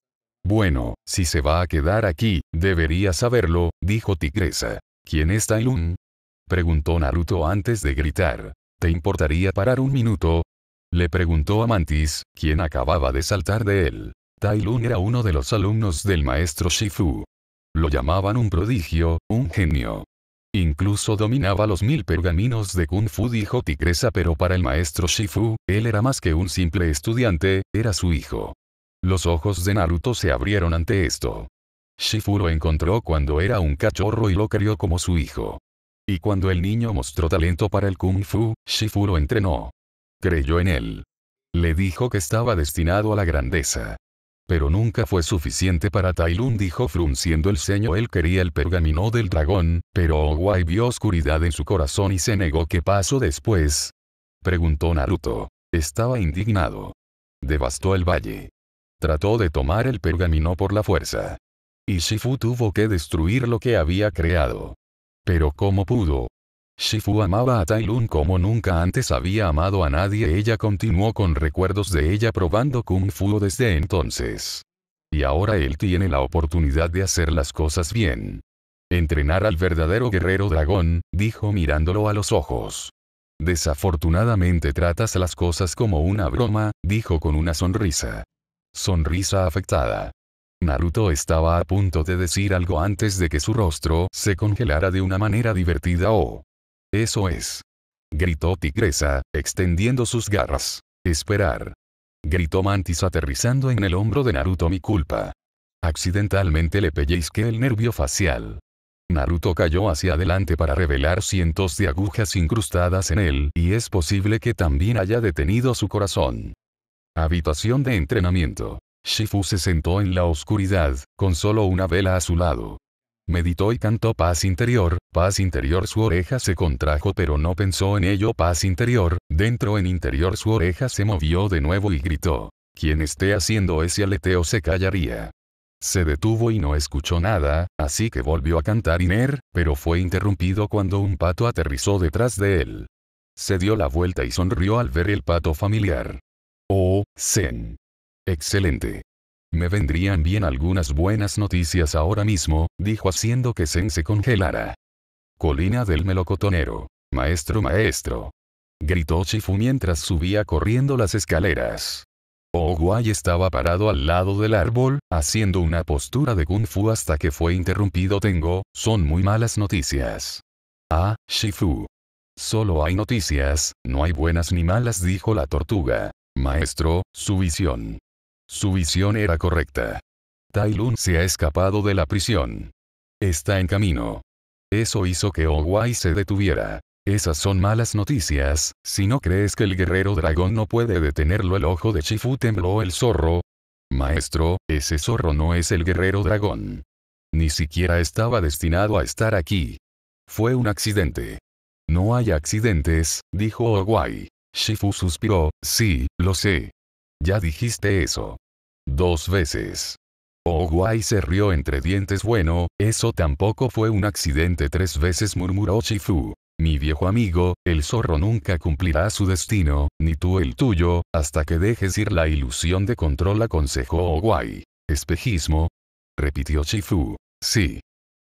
Bueno, si se va a quedar aquí, debería saberlo, dijo Tigresa. ¿Quién es Tailun? Preguntó Naruto antes de gritar. ¿Te importaría parar un minuto? Le preguntó a Mantis, quien acababa de saltar de él. Tailun era uno de los alumnos del maestro Shifu. Lo llamaban un prodigio, un genio. Incluso dominaba los mil pergaminos de Kung Fu dijo Tigresa pero para el maestro Shifu, él era más que un simple estudiante, era su hijo. Los ojos de Naruto se abrieron ante esto. Shifu lo encontró cuando era un cachorro y lo crió como su hijo. Y cuando el niño mostró talento para el kung fu, Shifu lo entrenó. Creyó en él. Le dijo que estaba destinado a la grandeza. Pero nunca fue suficiente para Tailun dijo frunciendo el ceño él quería el pergamino del dragón, pero Owai vio oscuridad en su corazón y se negó ¿qué pasó después? Preguntó Naruto. Estaba indignado. Devastó el valle trató de tomar el pergamino por la fuerza. Y Shifu tuvo que destruir lo que había creado. Pero ¿cómo pudo? Shifu amaba a Tai Lung como nunca antes había amado a nadie. Ella continuó con recuerdos de ella probando Kung Fu desde entonces. Y ahora él tiene la oportunidad de hacer las cosas bien. Entrenar al verdadero guerrero dragón, dijo mirándolo a los ojos. Desafortunadamente tratas las cosas como una broma, dijo con una sonrisa. Sonrisa afectada. Naruto estaba a punto de decir algo antes de que su rostro se congelara de una manera divertida o... Eso es. Gritó Tigresa, extendiendo sus garras. Esperar. Gritó Mantis aterrizando en el hombro de Naruto mi culpa. Accidentalmente le pellizqué el nervio facial. Naruto cayó hacia adelante para revelar cientos de agujas incrustadas en él y es posible que también haya detenido su corazón. Habitación de entrenamiento. Shifu se sentó en la oscuridad, con solo una vela a su lado. Meditó y cantó paz interior, paz interior su oreja se contrajo pero no pensó en ello paz interior, dentro en interior su oreja se movió de nuevo y gritó. Quien esté haciendo ese aleteo se callaría. Se detuvo y no escuchó nada, así que volvió a cantar Iner, pero fue interrumpido cuando un pato aterrizó detrás de él. Se dio la vuelta y sonrió al ver el pato familiar. Oh, Zen. Excelente. Me vendrían bien algunas buenas noticias ahora mismo, dijo haciendo que Zen se congelara. Colina del melocotonero. Maestro, maestro. Gritó Shifu mientras subía corriendo las escaleras. Oh, Guai estaba parado al lado del árbol, haciendo una postura de kung fu hasta que fue interrumpido. Tengo, son muy malas noticias. Ah, Shifu. Solo hay noticias, no hay buenas ni malas, dijo la tortuga. Maestro, su visión. Su visión era correcta. Tai se ha escapado de la prisión. Está en camino. Eso hizo que Owai se detuviera. Esas son malas noticias, si no crees que el guerrero dragón no puede detenerlo el ojo de Chifu tembló el zorro. Maestro, ese zorro no es el guerrero dragón. Ni siquiera estaba destinado a estar aquí. Fue un accidente. No hay accidentes, dijo Owai. Shifu suspiró, sí, lo sé. Ya dijiste eso. Dos veces. Oguai oh, se rió entre dientes. Bueno, eso tampoco fue un accidente. Tres veces murmuró Shifu. Mi viejo amigo, el zorro nunca cumplirá su destino, ni tú el tuyo, hasta que dejes ir la ilusión de control aconsejó Oguai. Oh, Espejismo. Repitió Shifu. Sí.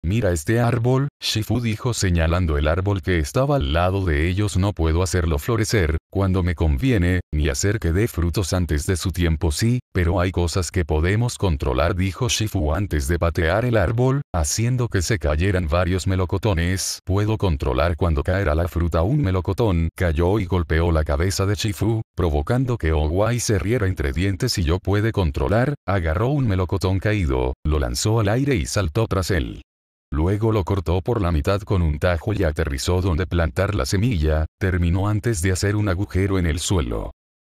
Mira este árbol, Shifu dijo señalando el árbol que estaba al lado de ellos no puedo hacerlo florecer, cuando me conviene, ni hacer que dé frutos antes de su tiempo sí, pero hay cosas que podemos controlar dijo Shifu antes de patear el árbol, haciendo que se cayeran varios melocotones. Puedo controlar cuando caerá la fruta un melocotón cayó y golpeó la cabeza de Shifu, provocando que Owai se riera entre dientes y yo puede controlar, agarró un melocotón caído, lo lanzó al aire y saltó tras él. Luego lo cortó por la mitad con un tajo y aterrizó donde plantar la semilla, terminó antes de hacer un agujero en el suelo.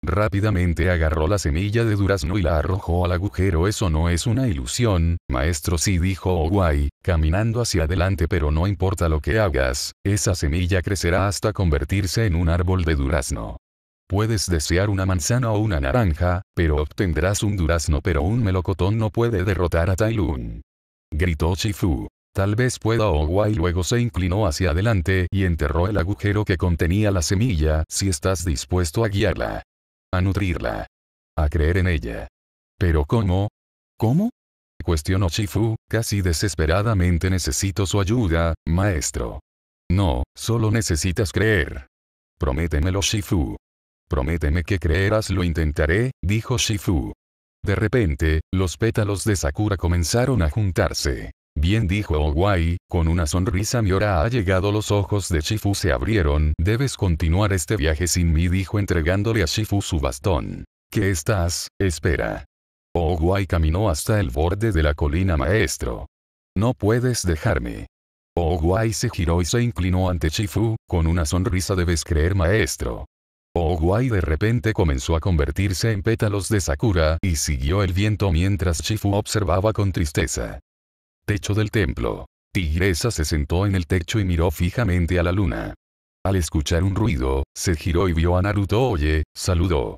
Rápidamente agarró la semilla de durazno y la arrojó al agujero. Eso no es una ilusión, maestro, sí dijo Owai, caminando hacia adelante, pero no importa lo que hagas, esa semilla crecerá hasta convertirse en un árbol de durazno. Puedes desear una manzana o una naranja, pero obtendrás un durazno, pero un melocotón no puede derrotar a Tailun. Gritó Chifu. Tal vez pueda y luego se inclinó hacia adelante y enterró el agujero que contenía la semilla, si estás dispuesto a guiarla. A nutrirla. A creer en ella. Pero ¿cómo? ¿Cómo? Cuestionó Shifu, casi desesperadamente necesito su ayuda, maestro. No, solo necesitas creer. Prométemelo Shifu. Prométeme que creerás lo intentaré, dijo Shifu. De repente, los pétalos de Sakura comenzaron a juntarse. Bien dijo Owai, con una sonrisa mi Miora ha llegado los ojos de Shifu se abrieron. Debes continuar este viaje sin mí dijo entregándole a Shifu su bastón. ¿Qué estás? Espera. Owai caminó hasta el borde de la colina maestro. No puedes dejarme. Owai se giró y se inclinó ante Shifu, con una sonrisa debes creer maestro. Owai de repente comenzó a convertirse en pétalos de Sakura y siguió el viento mientras Shifu observaba con tristeza techo del templo. Tigresa se sentó en el techo y miró fijamente a la luna. Al escuchar un ruido, se giró y vio a Naruto Oye, saludó.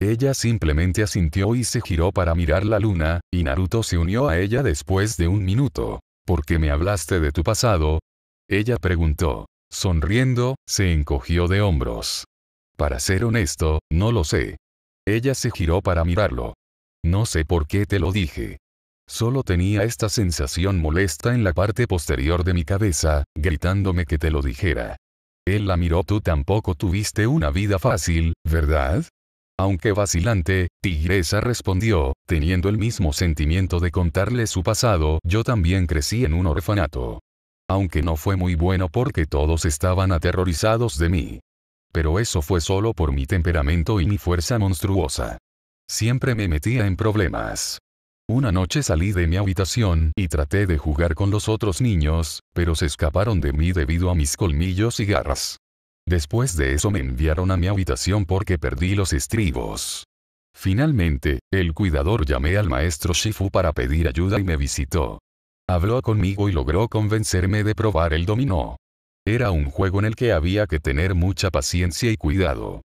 Ella simplemente asintió y se giró para mirar la luna, y Naruto se unió a ella después de un minuto. ¿Por qué me hablaste de tu pasado? Ella preguntó. Sonriendo, se encogió de hombros. Para ser honesto, no lo sé. Ella se giró para mirarlo. No sé por qué te lo dije. Solo tenía esta sensación molesta en la parte posterior de mi cabeza, gritándome que te lo dijera. Él la miró, tú tampoco tuviste una vida fácil, ¿verdad? Aunque vacilante, Tigresa respondió, teniendo el mismo sentimiento de contarle su pasado, yo también crecí en un orfanato. Aunque no fue muy bueno porque todos estaban aterrorizados de mí. Pero eso fue solo por mi temperamento y mi fuerza monstruosa. Siempre me metía en problemas. Una noche salí de mi habitación y traté de jugar con los otros niños, pero se escaparon de mí debido a mis colmillos y garras. Después de eso me enviaron a mi habitación porque perdí los estribos. Finalmente, el cuidador llamé al maestro Shifu para pedir ayuda y me visitó. Habló conmigo y logró convencerme de probar el dominó. Era un juego en el que había que tener mucha paciencia y cuidado.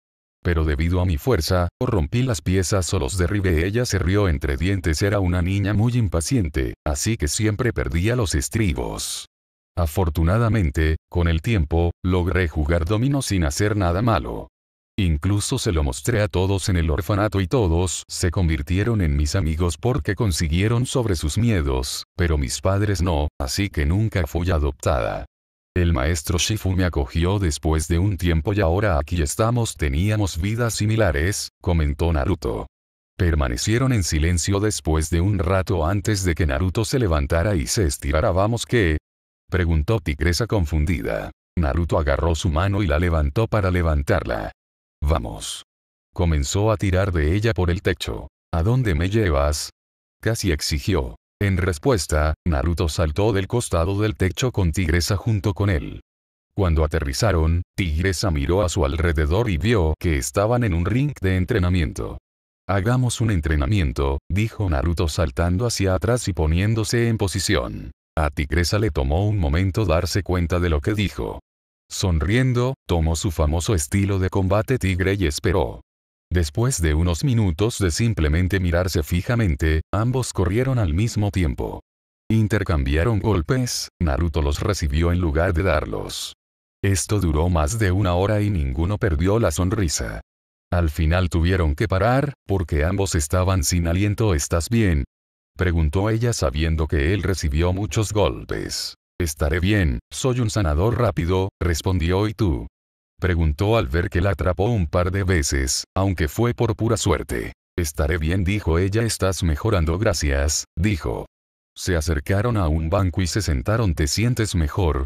Pero debido a mi fuerza, o rompí las piezas o los derribé. Ella se rió entre dientes. Era una niña muy impaciente, así que siempre perdía los estribos. Afortunadamente, con el tiempo, logré jugar domino sin hacer nada malo. Incluso se lo mostré a todos en el orfanato y todos se convirtieron en mis amigos porque consiguieron sobre sus miedos, pero mis padres no, así que nunca fui adoptada. El maestro Shifu me acogió después de un tiempo y ahora aquí estamos teníamos vidas similares, comentó Naruto. Permanecieron en silencio después de un rato antes de que Naruto se levantara y se estirara. ¿Vamos que, Preguntó Tigresa confundida. Naruto agarró su mano y la levantó para levantarla. Vamos. Comenzó a tirar de ella por el techo. ¿A dónde me llevas? Casi exigió. En respuesta, Naruto saltó del costado del techo con Tigresa junto con él. Cuando aterrizaron, Tigresa miró a su alrededor y vio que estaban en un ring de entrenamiento. Hagamos un entrenamiento, dijo Naruto saltando hacia atrás y poniéndose en posición. A Tigresa le tomó un momento darse cuenta de lo que dijo. Sonriendo, tomó su famoso estilo de combate tigre y esperó. Después de unos minutos de simplemente mirarse fijamente, ambos corrieron al mismo tiempo. Intercambiaron golpes, Naruto los recibió en lugar de darlos. Esto duró más de una hora y ninguno perdió la sonrisa. Al final tuvieron que parar, porque ambos estaban sin aliento. ¿Estás bien? Preguntó ella sabiendo que él recibió muchos golpes. Estaré bien, soy un sanador rápido, respondió y tú. Preguntó al ver que la atrapó un par de veces, aunque fue por pura suerte. Estaré bien dijo ella estás mejorando gracias, dijo. Se acercaron a un banco y se sentaron ¿te sientes mejor?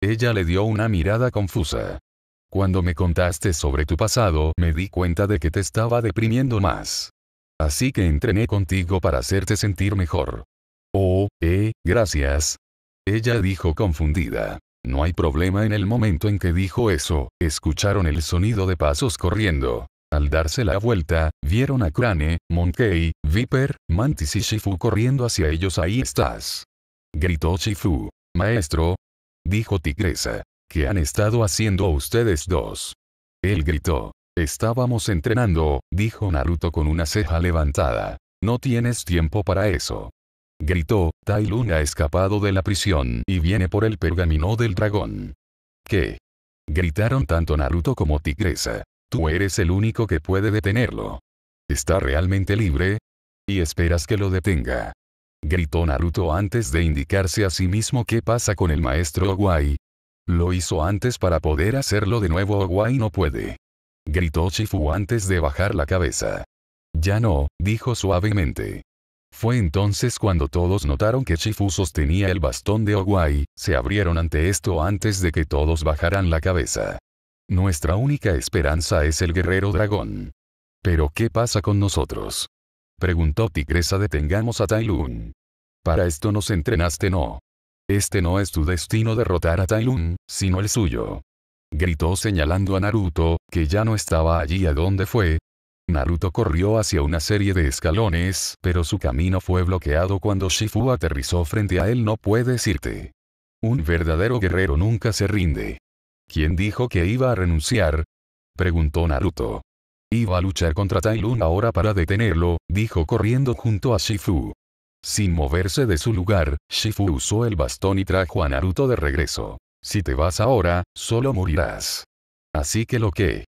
Ella le dio una mirada confusa. Cuando me contaste sobre tu pasado me di cuenta de que te estaba deprimiendo más. Así que entrené contigo para hacerte sentir mejor. Oh, eh, gracias. Ella dijo confundida. No hay problema en el momento en que dijo eso, escucharon el sonido de pasos corriendo. Al darse la vuelta, vieron a Crane, Monkey, Viper, Mantis y Shifu corriendo hacia ellos. Ahí estás. Gritó Shifu. Maestro. Dijo Tigresa. ¿Qué han estado haciendo ustedes dos? Él gritó. Estábamos entrenando, dijo Naruto con una ceja levantada. No tienes tiempo para eso. Gritó, Tai Lun ha escapado de la prisión y viene por el pergamino del dragón. ¿Qué? Gritaron tanto Naruto como Tigresa. Tú eres el único que puede detenerlo. ¿Está realmente libre? Y esperas que lo detenga. Gritó Naruto antes de indicarse a sí mismo qué pasa con el maestro Oguai. Lo hizo antes para poder hacerlo de nuevo Oguai no puede. Gritó Shifu antes de bajar la cabeza. Ya no, dijo suavemente. Fue entonces cuando todos notaron que Shifu sostenía el bastón de Owai, se abrieron ante esto antes de que todos bajaran la cabeza. Nuestra única esperanza es el guerrero dragón. ¿Pero qué pasa con nosotros? Preguntó Tigresa detengamos a Tailun. Para esto nos entrenaste no. Este no es tu destino derrotar a Tailun, sino el suyo. Gritó señalando a Naruto, que ya no estaba allí a donde fue, Naruto corrió hacia una serie de escalones, pero su camino fue bloqueado cuando Shifu aterrizó frente a él no puedes irte. Un verdadero guerrero nunca se rinde. ¿Quién dijo que iba a renunciar? Preguntó Naruto. Iba a luchar contra Tai ahora para detenerlo, dijo corriendo junto a Shifu. Sin moverse de su lugar, Shifu usó el bastón y trajo a Naruto de regreso. Si te vas ahora, solo morirás. Así que lo que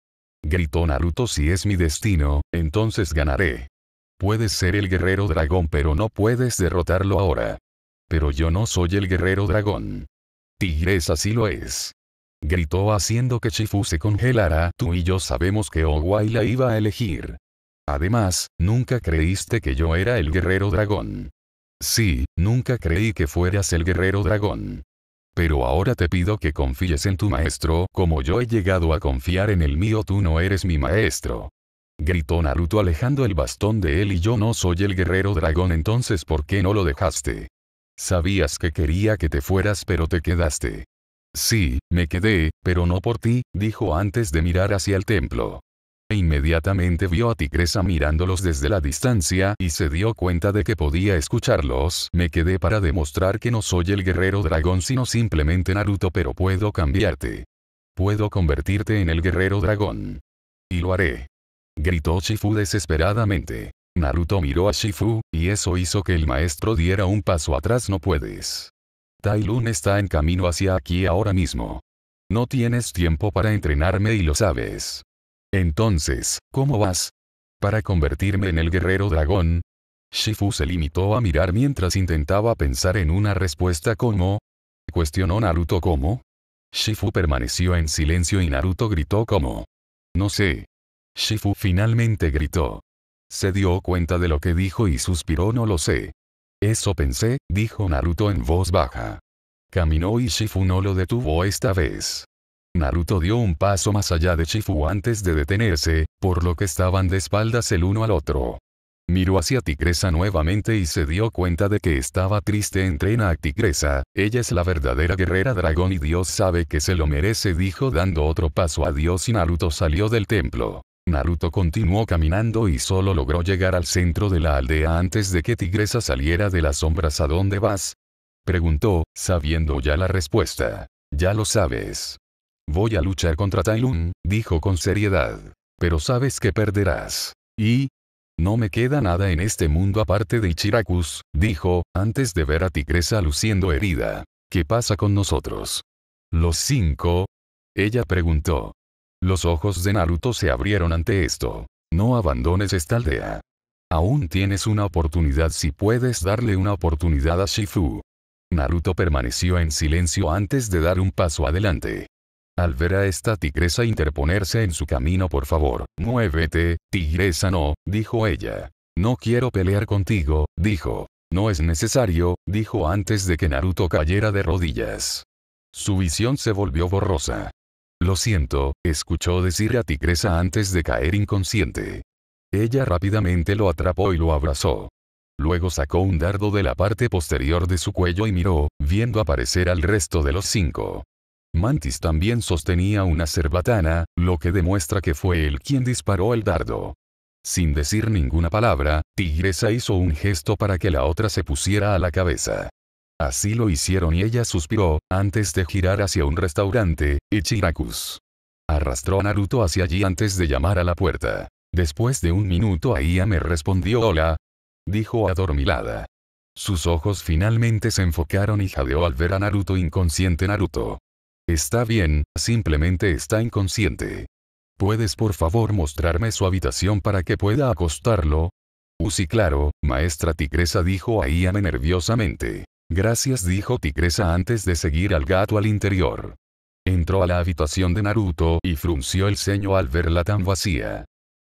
gritó Naruto si es mi destino, entonces ganaré. Puedes ser el guerrero dragón pero no puedes derrotarlo ahora. Pero yo no soy el guerrero dragón. Tigres así lo es. Gritó haciendo que Chifu se congelara, tú y yo sabemos que Owai la iba a elegir. Además, nunca creíste que yo era el guerrero dragón. Sí, nunca creí que fueras el guerrero dragón. Pero ahora te pido que confíes en tu maestro, como yo he llegado a confiar en el mío, tú no eres mi maestro. Gritó Naruto alejando el bastón de él y yo no soy el guerrero dragón entonces ¿por qué no lo dejaste? Sabías que quería que te fueras pero te quedaste. Sí, me quedé, pero no por ti, dijo antes de mirar hacia el templo. E inmediatamente vio a Tigresa mirándolos desde la distancia y se dio cuenta de que podía escucharlos. Me quedé para demostrar que no soy el guerrero dragón sino simplemente Naruto pero puedo cambiarte. Puedo convertirte en el guerrero dragón. Y lo haré. Gritó Shifu desesperadamente. Naruto miró a Shifu, y eso hizo que el maestro diera un paso atrás no puedes. Tai está en camino hacia aquí ahora mismo. No tienes tiempo para entrenarme y lo sabes. Entonces, ¿cómo vas? Para convertirme en el guerrero dragón. Shifu se limitó a mirar mientras intentaba pensar en una respuesta como... Cuestionó Naruto cómo. Shifu permaneció en silencio y Naruto gritó como... No sé. Shifu finalmente gritó. Se dio cuenta de lo que dijo y suspiró no lo sé. Eso pensé, dijo Naruto en voz baja. Caminó y Shifu no lo detuvo esta vez. Naruto dio un paso más allá de Shifu antes de detenerse, por lo que estaban de espaldas el uno al otro. Miró hacia Tigresa nuevamente y se dio cuenta de que estaba triste. Entrena a Tigresa, ella es la verdadera guerrera dragón y Dios sabe que se lo merece, dijo dando otro paso a Dios y Naruto salió del templo. Naruto continuó caminando y solo logró llegar al centro de la aldea antes de que Tigresa saliera de las sombras. ¿A dónde vas? Preguntó, sabiendo ya la respuesta. Ya lo sabes. Voy a luchar contra Tailun, dijo con seriedad. Pero sabes que perderás. Y... No me queda nada en este mundo aparte de Ichirakus, dijo, antes de ver a Tigresa luciendo herida. ¿Qué pasa con nosotros? ¿Los cinco? Ella preguntó. Los ojos de Naruto se abrieron ante esto. No abandones esta aldea. Aún tienes una oportunidad si puedes darle una oportunidad a Shifu. Naruto permaneció en silencio antes de dar un paso adelante. Al ver a esta tigresa interponerse en su camino por favor, muévete, tigresa no, dijo ella. No quiero pelear contigo, dijo. No es necesario, dijo antes de que Naruto cayera de rodillas. Su visión se volvió borrosa. Lo siento, escuchó decir a Tigresa antes de caer inconsciente. Ella rápidamente lo atrapó y lo abrazó. Luego sacó un dardo de la parte posterior de su cuello y miró, viendo aparecer al resto de los cinco. Mantis también sostenía una cerbatana, lo que demuestra que fue él quien disparó el dardo. Sin decir ninguna palabra, Tigresa hizo un gesto para que la otra se pusiera a la cabeza. Así lo hicieron y ella suspiró, antes de girar hacia un restaurante, Ichirakus. Arrastró a Naruto hacia allí antes de llamar a la puerta. Después de un minuto Aya me respondió hola. Dijo adormilada. Sus ojos finalmente se enfocaron y jadeó al ver a Naruto inconsciente Naruto. Está bien, simplemente está inconsciente. ¿Puedes por favor mostrarme su habitación para que pueda acostarlo? Uzi uh, claro, maestra tigresa dijo a Iame nerviosamente. Gracias dijo tigresa antes de seguir al gato al interior. Entró a la habitación de Naruto y frunció el ceño al verla tan vacía.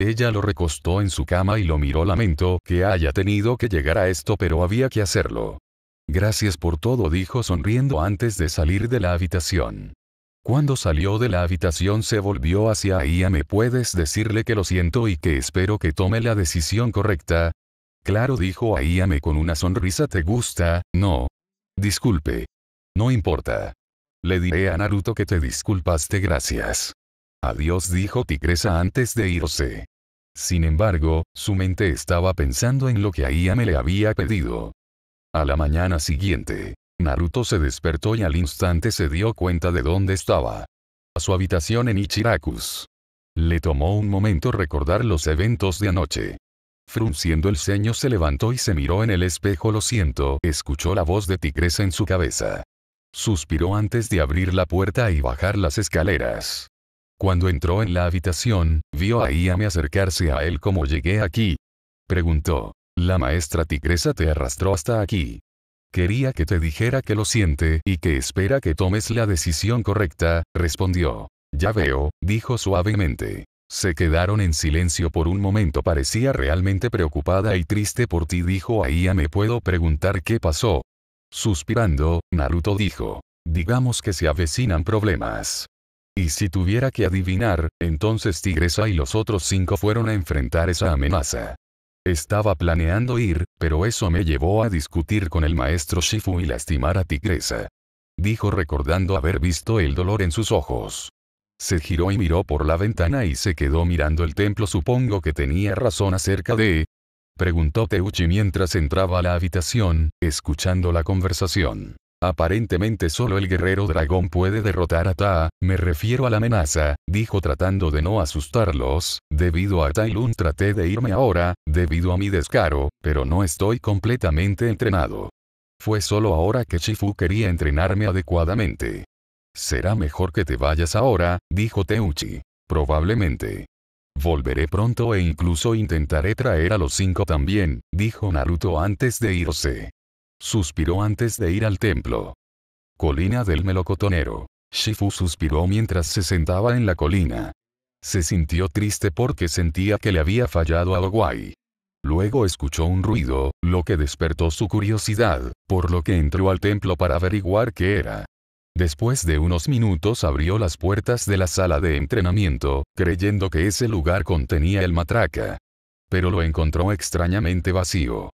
Ella lo recostó en su cama y lo miró lamento que haya tenido que llegar a esto pero había que hacerlo. Gracias por todo dijo sonriendo antes de salir de la habitación. Cuando salió de la habitación se volvió hacia Aya me puedes decirle que lo siento y que espero que tome la decisión correcta. Claro dijo Ayame con una sonrisa te gusta, no. Disculpe. No importa. Le diré a Naruto que te disculpaste gracias. Adiós dijo Tigresa antes de irse. Sin embargo, su mente estaba pensando en lo que Ayame le había pedido. A la mañana siguiente, Naruto se despertó y al instante se dio cuenta de dónde estaba. A su habitación en Ichirakus. Le tomó un momento recordar los eventos de anoche. Frunciendo el ceño se levantó y se miró en el espejo lo siento, escuchó la voz de Tigresa en su cabeza. Suspiró antes de abrir la puerta y bajar las escaleras. Cuando entró en la habitación, vio a Iame acercarse a él como llegué aquí. Preguntó. La maestra tigresa te arrastró hasta aquí. Quería que te dijera que lo siente y que espera que tomes la decisión correcta, respondió. Ya veo, dijo suavemente. Se quedaron en silencio por un momento. Parecía realmente preocupada y triste por ti, dijo ya Me puedo preguntar qué pasó. Suspirando, Naruto dijo. Digamos que se avecinan problemas. Y si tuviera que adivinar, entonces Tigresa y los otros cinco fueron a enfrentar esa amenaza. Estaba planeando ir, pero eso me llevó a discutir con el maestro Shifu y lastimar a Tigresa. Dijo recordando haber visto el dolor en sus ojos. Se giró y miró por la ventana y se quedó mirando el templo. Supongo que tenía razón acerca de... Preguntó Teuchi mientras entraba a la habitación, escuchando la conversación. Aparentemente solo el guerrero dragón puede derrotar a Ta, me refiero a la amenaza, dijo tratando de no asustarlos, debido a Tailun traté de irme ahora, debido a mi descaro, pero no estoy completamente entrenado. Fue solo ahora que Shifu quería entrenarme adecuadamente. Será mejor que te vayas ahora, dijo Teuchi. Probablemente. Volveré pronto e incluso intentaré traer a los cinco también, dijo Naruto antes de irse. Suspiró antes de ir al templo. Colina del melocotonero. Shifu suspiró mientras se sentaba en la colina. Se sintió triste porque sentía que le había fallado a Oguay. Luego escuchó un ruido, lo que despertó su curiosidad, por lo que entró al templo para averiguar qué era. Después de unos minutos abrió las puertas de la sala de entrenamiento, creyendo que ese lugar contenía el matraca. Pero lo encontró extrañamente vacío.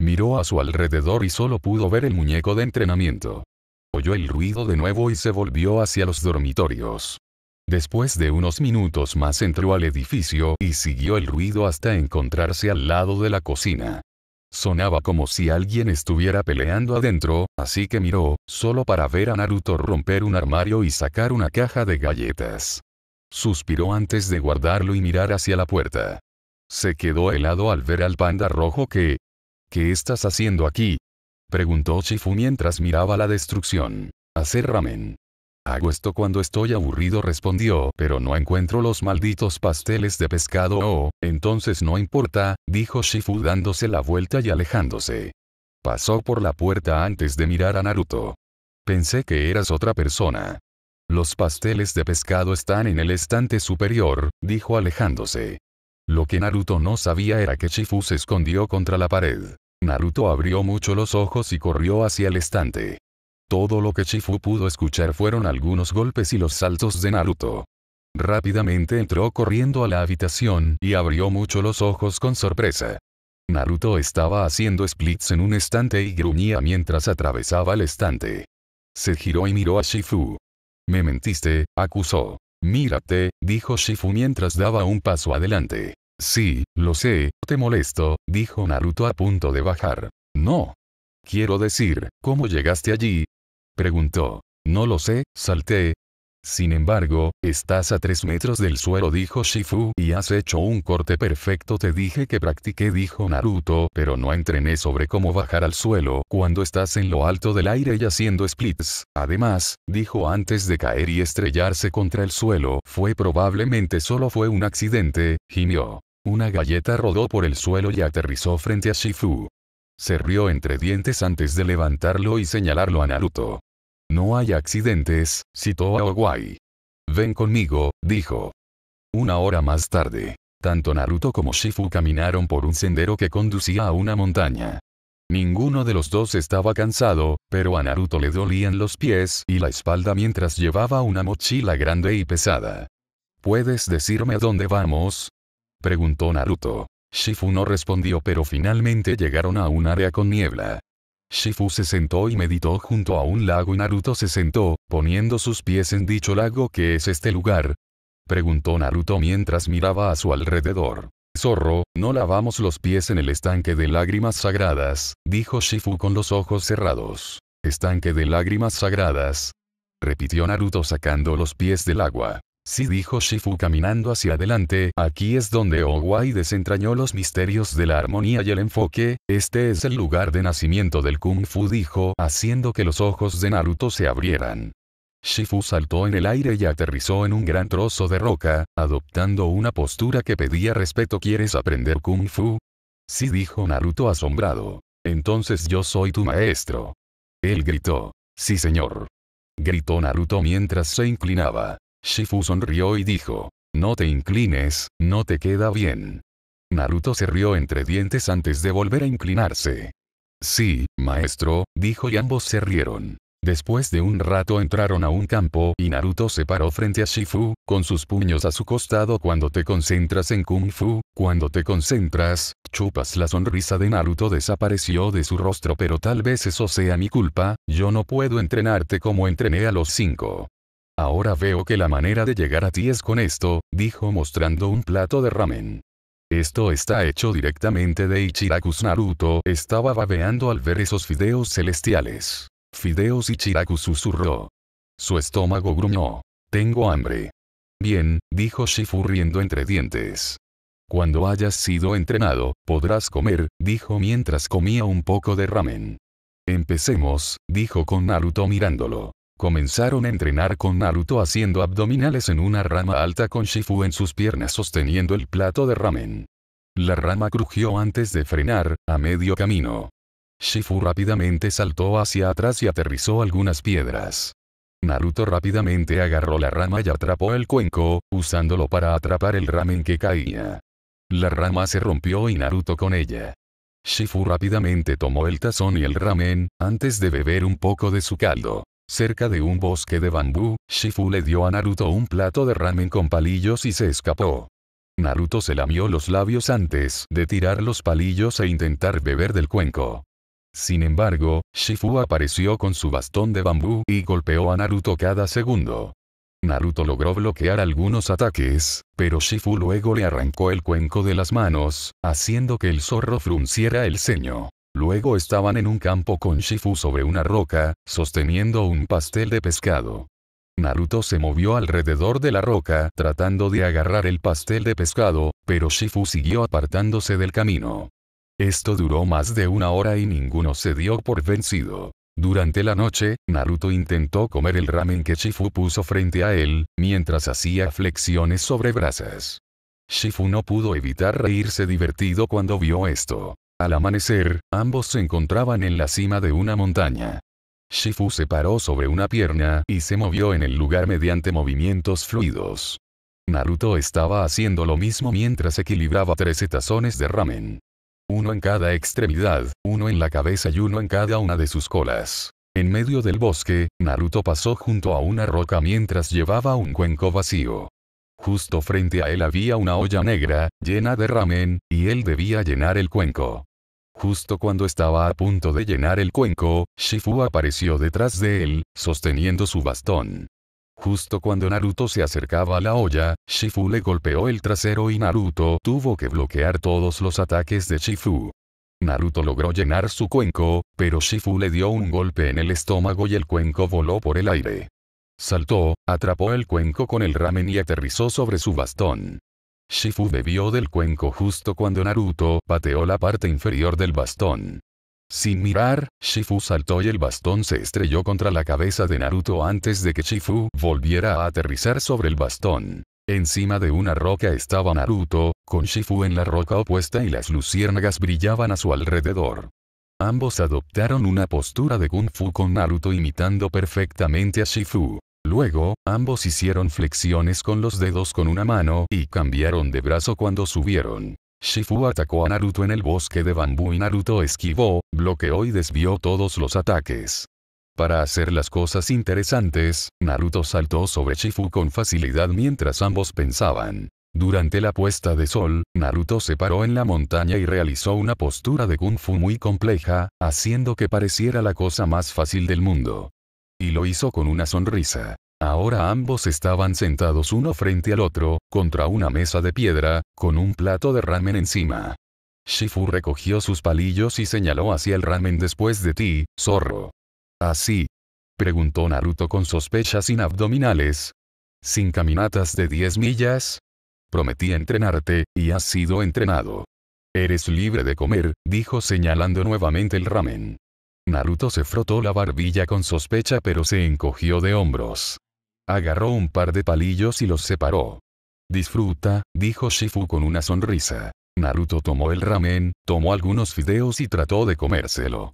Miró a su alrededor y solo pudo ver el muñeco de entrenamiento. Oyó el ruido de nuevo y se volvió hacia los dormitorios. Después de unos minutos más entró al edificio y siguió el ruido hasta encontrarse al lado de la cocina. Sonaba como si alguien estuviera peleando adentro, así que miró, solo para ver a Naruto romper un armario y sacar una caja de galletas. Suspiró antes de guardarlo y mirar hacia la puerta. Se quedó helado al ver al panda rojo que, ¿Qué estás haciendo aquí? Preguntó Shifu mientras miraba la destrucción. Hacer ramen. Hago esto cuando estoy aburrido respondió, pero no encuentro los malditos pasteles de pescado oh, entonces no importa, dijo Shifu dándose la vuelta y alejándose. Pasó por la puerta antes de mirar a Naruto. Pensé que eras otra persona. Los pasteles de pescado están en el estante superior, dijo alejándose. Lo que Naruto no sabía era que Shifu se escondió contra la pared. Naruto abrió mucho los ojos y corrió hacia el estante. Todo lo que Shifu pudo escuchar fueron algunos golpes y los saltos de Naruto. Rápidamente entró corriendo a la habitación y abrió mucho los ojos con sorpresa. Naruto estaba haciendo splits en un estante y gruñía mientras atravesaba el estante. Se giró y miró a Shifu. Me mentiste, acusó. Mírate, dijo Shifu mientras daba un paso adelante. Sí, lo sé, te molesto, dijo Naruto a punto de bajar. No. Quiero decir, ¿cómo llegaste allí? Preguntó. No lo sé, salté. Sin embargo, estás a tres metros del suelo dijo Shifu y has hecho un corte perfecto te dije que practiqué dijo Naruto pero no entrené sobre cómo bajar al suelo cuando estás en lo alto del aire y haciendo splits. Además, dijo antes de caer y estrellarse contra el suelo fue probablemente solo fue un accidente, gimió. Una galleta rodó por el suelo y aterrizó frente a Shifu. Se rió entre dientes antes de levantarlo y señalarlo a Naruto. No hay accidentes, citó a Oguai. Ven conmigo, dijo. Una hora más tarde, tanto Naruto como Shifu caminaron por un sendero que conducía a una montaña. Ninguno de los dos estaba cansado, pero a Naruto le dolían los pies y la espalda mientras llevaba una mochila grande y pesada. ¿Puedes decirme dónde vamos? preguntó Naruto. Shifu no respondió pero finalmente llegaron a un área con niebla. Shifu se sentó y meditó junto a un lago y Naruto se sentó, poniendo sus pies en dicho lago que es este lugar. Preguntó Naruto mientras miraba a su alrededor. Zorro, no lavamos los pies en el estanque de lágrimas sagradas, dijo Shifu con los ojos cerrados. Estanque de lágrimas sagradas. Repitió Naruto sacando los pies del agua. Sí dijo Shifu caminando hacia adelante, aquí es donde Owai desentrañó los misterios de la armonía y el enfoque, este es el lugar de nacimiento del Kung Fu dijo, haciendo que los ojos de Naruto se abrieran. Shifu saltó en el aire y aterrizó en un gran trozo de roca, adoptando una postura que pedía respeto ¿Quieres aprender Kung Fu? Sí dijo Naruto asombrado. Entonces yo soy tu maestro. Él gritó. Sí señor. Gritó Naruto mientras se inclinaba. Shifu sonrió y dijo. No te inclines, no te queda bien. Naruto se rió entre dientes antes de volver a inclinarse. Sí, maestro, dijo y ambos se rieron. Después de un rato entraron a un campo y Naruto se paró frente a Shifu, con sus puños a su costado cuando te concentras en Kung Fu, cuando te concentras, chupas la sonrisa de Naruto desapareció de su rostro pero tal vez eso sea mi culpa, yo no puedo entrenarte como entrené a los cinco. Ahora veo que la manera de llegar a ti es con esto, dijo mostrando un plato de ramen. Esto está hecho directamente de Ichirakus Naruto estaba babeando al ver esos fideos celestiales. Fideos Ichiraku susurró. Su estómago gruñó. Tengo hambre. Bien, dijo Shifu riendo entre dientes. Cuando hayas sido entrenado, podrás comer, dijo mientras comía un poco de ramen. Empecemos, dijo con Naruto mirándolo. Comenzaron a entrenar con Naruto haciendo abdominales en una rama alta con Shifu en sus piernas sosteniendo el plato de ramen. La rama crujió antes de frenar, a medio camino. Shifu rápidamente saltó hacia atrás y aterrizó algunas piedras. Naruto rápidamente agarró la rama y atrapó el cuenco, usándolo para atrapar el ramen que caía. La rama se rompió y Naruto con ella. Shifu rápidamente tomó el tazón y el ramen, antes de beber un poco de su caldo. Cerca de un bosque de bambú, Shifu le dio a Naruto un plato de ramen con palillos y se escapó. Naruto se lamió los labios antes de tirar los palillos e intentar beber del cuenco. Sin embargo, Shifu apareció con su bastón de bambú y golpeó a Naruto cada segundo. Naruto logró bloquear algunos ataques, pero Shifu luego le arrancó el cuenco de las manos, haciendo que el zorro frunciera el ceño. Luego estaban en un campo con Shifu sobre una roca, sosteniendo un pastel de pescado. Naruto se movió alrededor de la roca tratando de agarrar el pastel de pescado, pero Shifu siguió apartándose del camino. Esto duró más de una hora y ninguno se dio por vencido. Durante la noche, Naruto intentó comer el ramen que Shifu puso frente a él, mientras hacía flexiones sobre brasas. Shifu no pudo evitar reírse divertido cuando vio esto. Al amanecer, ambos se encontraban en la cima de una montaña. Shifu se paró sobre una pierna y se movió en el lugar mediante movimientos fluidos. Naruto estaba haciendo lo mismo mientras equilibraba tres tazones de ramen. Uno en cada extremidad, uno en la cabeza y uno en cada una de sus colas. En medio del bosque, Naruto pasó junto a una roca mientras llevaba un cuenco vacío. Justo frente a él había una olla negra, llena de ramen, y él debía llenar el cuenco. Justo cuando estaba a punto de llenar el cuenco, Shifu apareció detrás de él, sosteniendo su bastón. Justo cuando Naruto se acercaba a la olla, Shifu le golpeó el trasero y Naruto tuvo que bloquear todos los ataques de Shifu. Naruto logró llenar su cuenco, pero Shifu le dio un golpe en el estómago y el cuenco voló por el aire. Saltó, atrapó el cuenco con el ramen y aterrizó sobre su bastón. Shifu bebió del cuenco justo cuando Naruto pateó la parte inferior del bastón. Sin mirar, Shifu saltó y el bastón se estrelló contra la cabeza de Naruto antes de que Shifu volviera a aterrizar sobre el bastón. Encima de una roca estaba Naruto, con Shifu en la roca opuesta y las luciérnagas brillaban a su alrededor. Ambos adoptaron una postura de kung fu con Naruto imitando perfectamente a Shifu. Luego, ambos hicieron flexiones con los dedos con una mano y cambiaron de brazo cuando subieron. Shifu atacó a Naruto en el bosque de bambú y Naruto esquivó, bloqueó y desvió todos los ataques. Para hacer las cosas interesantes, Naruto saltó sobre Shifu con facilidad mientras ambos pensaban. Durante la puesta de sol, Naruto se paró en la montaña y realizó una postura de kung fu muy compleja, haciendo que pareciera la cosa más fácil del mundo y lo hizo con una sonrisa. Ahora ambos estaban sentados uno frente al otro, contra una mesa de piedra, con un plato de ramen encima. Shifu recogió sus palillos y señaló hacia el ramen después de ti, zorro. ¿Así? preguntó Naruto con sospechas inabdominales. ¿Sin caminatas de 10 millas? Prometí entrenarte, y has sido entrenado. Eres libre de comer, dijo señalando nuevamente el ramen. Naruto se frotó la barbilla con sospecha pero se encogió de hombros. Agarró un par de palillos y los separó. Disfruta, dijo Shifu con una sonrisa. Naruto tomó el ramen, tomó algunos fideos y trató de comérselo.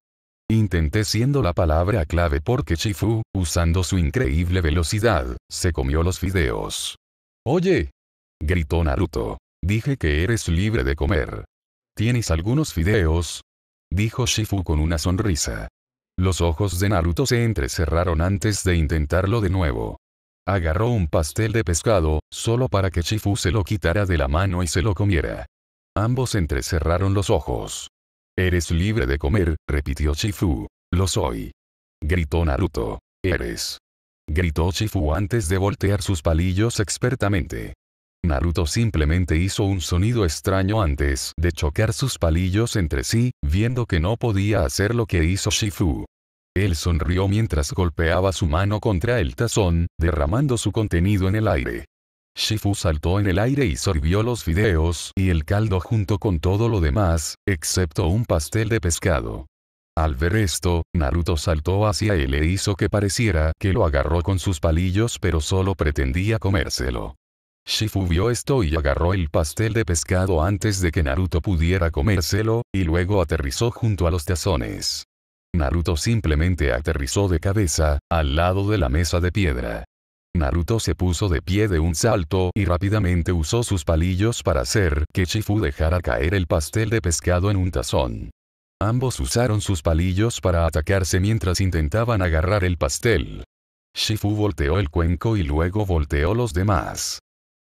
Intenté siendo la palabra clave porque Shifu, usando su increíble velocidad, se comió los fideos. Oye, gritó Naruto. Dije que eres libre de comer. ¿Tienes algunos fideos? Dijo Shifu con una sonrisa. Los ojos de Naruto se entrecerraron antes de intentarlo de nuevo. Agarró un pastel de pescado, solo para que Shifu se lo quitara de la mano y se lo comiera. Ambos entrecerraron los ojos. Eres libre de comer, repitió Shifu. Lo soy. Gritó Naruto. Eres. Gritó Shifu antes de voltear sus palillos expertamente. Naruto simplemente hizo un sonido extraño antes de chocar sus palillos entre sí, viendo que no podía hacer lo que hizo Shifu. Él sonrió mientras golpeaba su mano contra el tazón, derramando su contenido en el aire. Shifu saltó en el aire y sorbió los fideos y el caldo junto con todo lo demás, excepto un pastel de pescado. Al ver esto, Naruto saltó hacia él e hizo que pareciera que lo agarró con sus palillos pero solo pretendía comérselo. Shifu vio esto y agarró el pastel de pescado antes de que Naruto pudiera comérselo, y luego aterrizó junto a los tazones. Naruto simplemente aterrizó de cabeza, al lado de la mesa de piedra. Naruto se puso de pie de un salto y rápidamente usó sus palillos para hacer que Shifu dejara caer el pastel de pescado en un tazón. Ambos usaron sus palillos para atacarse mientras intentaban agarrar el pastel. Shifu volteó el cuenco y luego volteó los demás.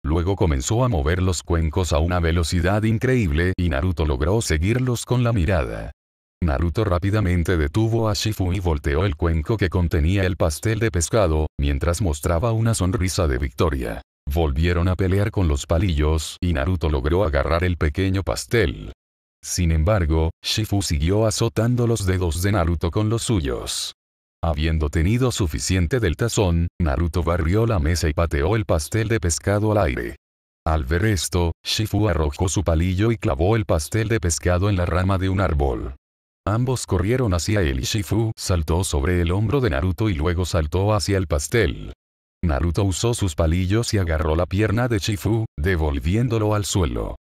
Luego comenzó a mover los cuencos a una velocidad increíble y Naruto logró seguirlos con la mirada. Naruto rápidamente detuvo a Shifu y volteó el cuenco que contenía el pastel de pescado, mientras mostraba una sonrisa de victoria. Volvieron a pelear con los palillos y Naruto logró agarrar el pequeño pastel. Sin embargo, Shifu siguió azotando los dedos de Naruto con los suyos. Habiendo tenido suficiente del tazón, Naruto barrió la mesa y pateó el pastel de pescado al aire. Al ver esto, Shifu arrojó su palillo y clavó el pastel de pescado en la rama de un árbol. Ambos corrieron hacia él y Shifu saltó sobre el hombro de Naruto y luego saltó hacia el pastel. Naruto usó sus palillos y agarró la pierna de Shifu, devolviéndolo al suelo.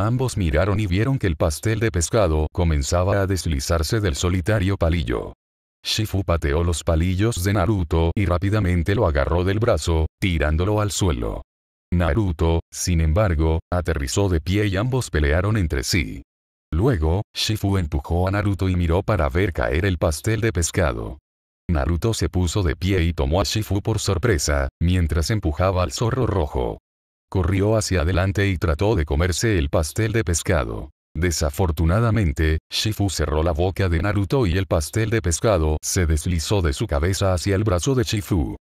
Ambos miraron y vieron que el pastel de pescado comenzaba a deslizarse del solitario palillo. Shifu pateó los palillos de Naruto y rápidamente lo agarró del brazo, tirándolo al suelo. Naruto, sin embargo, aterrizó de pie y ambos pelearon entre sí. Luego, Shifu empujó a Naruto y miró para ver caer el pastel de pescado. Naruto se puso de pie y tomó a Shifu por sorpresa, mientras empujaba al zorro rojo. Corrió hacia adelante y trató de comerse el pastel de pescado. Desafortunadamente, Shifu cerró la boca de Naruto y el pastel de pescado se deslizó de su cabeza hacia el brazo de Shifu.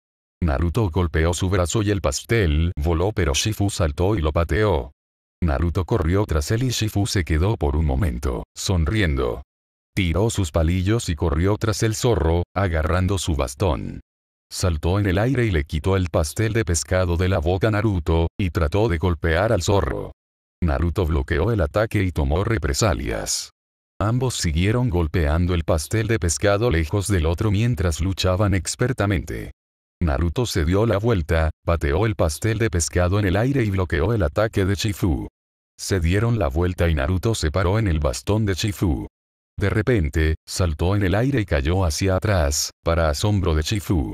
Naruto golpeó su brazo y el pastel voló pero Shifu saltó y lo pateó. Naruto corrió tras él y Shifu se quedó por un momento, sonriendo. Tiró sus palillos y corrió tras el zorro, agarrando su bastón. Saltó en el aire y le quitó el pastel de pescado de la boca a Naruto, y trató de golpear al zorro. Naruto bloqueó el ataque y tomó represalias. Ambos siguieron golpeando el pastel de pescado lejos del otro mientras luchaban expertamente. Naruto se dio la vuelta, pateó el pastel de pescado en el aire y bloqueó el ataque de Chifu. Se dieron la vuelta y Naruto se paró en el bastón de Shifu. De repente, saltó en el aire y cayó hacia atrás, para asombro de Chifu.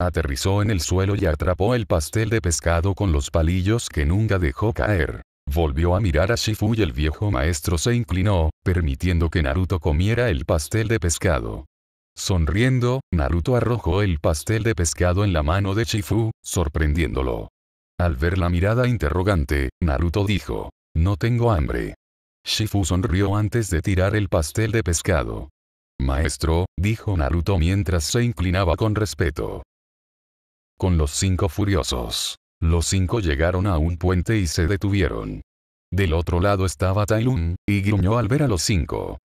Aterrizó en el suelo y atrapó el pastel de pescado con los palillos que nunca dejó caer. Volvió a mirar a Shifu y el viejo maestro se inclinó, permitiendo que Naruto comiera el pastel de pescado. Sonriendo, Naruto arrojó el pastel de pescado en la mano de Shifu, sorprendiéndolo. Al ver la mirada interrogante, Naruto dijo, No tengo hambre. Shifu sonrió antes de tirar el pastel de pescado. Maestro, dijo Naruto mientras se inclinaba con respeto. Con los cinco furiosos. Los cinco llegaron a un puente y se detuvieron. Del otro lado estaba Tailun, y gruñó al ver a los cinco.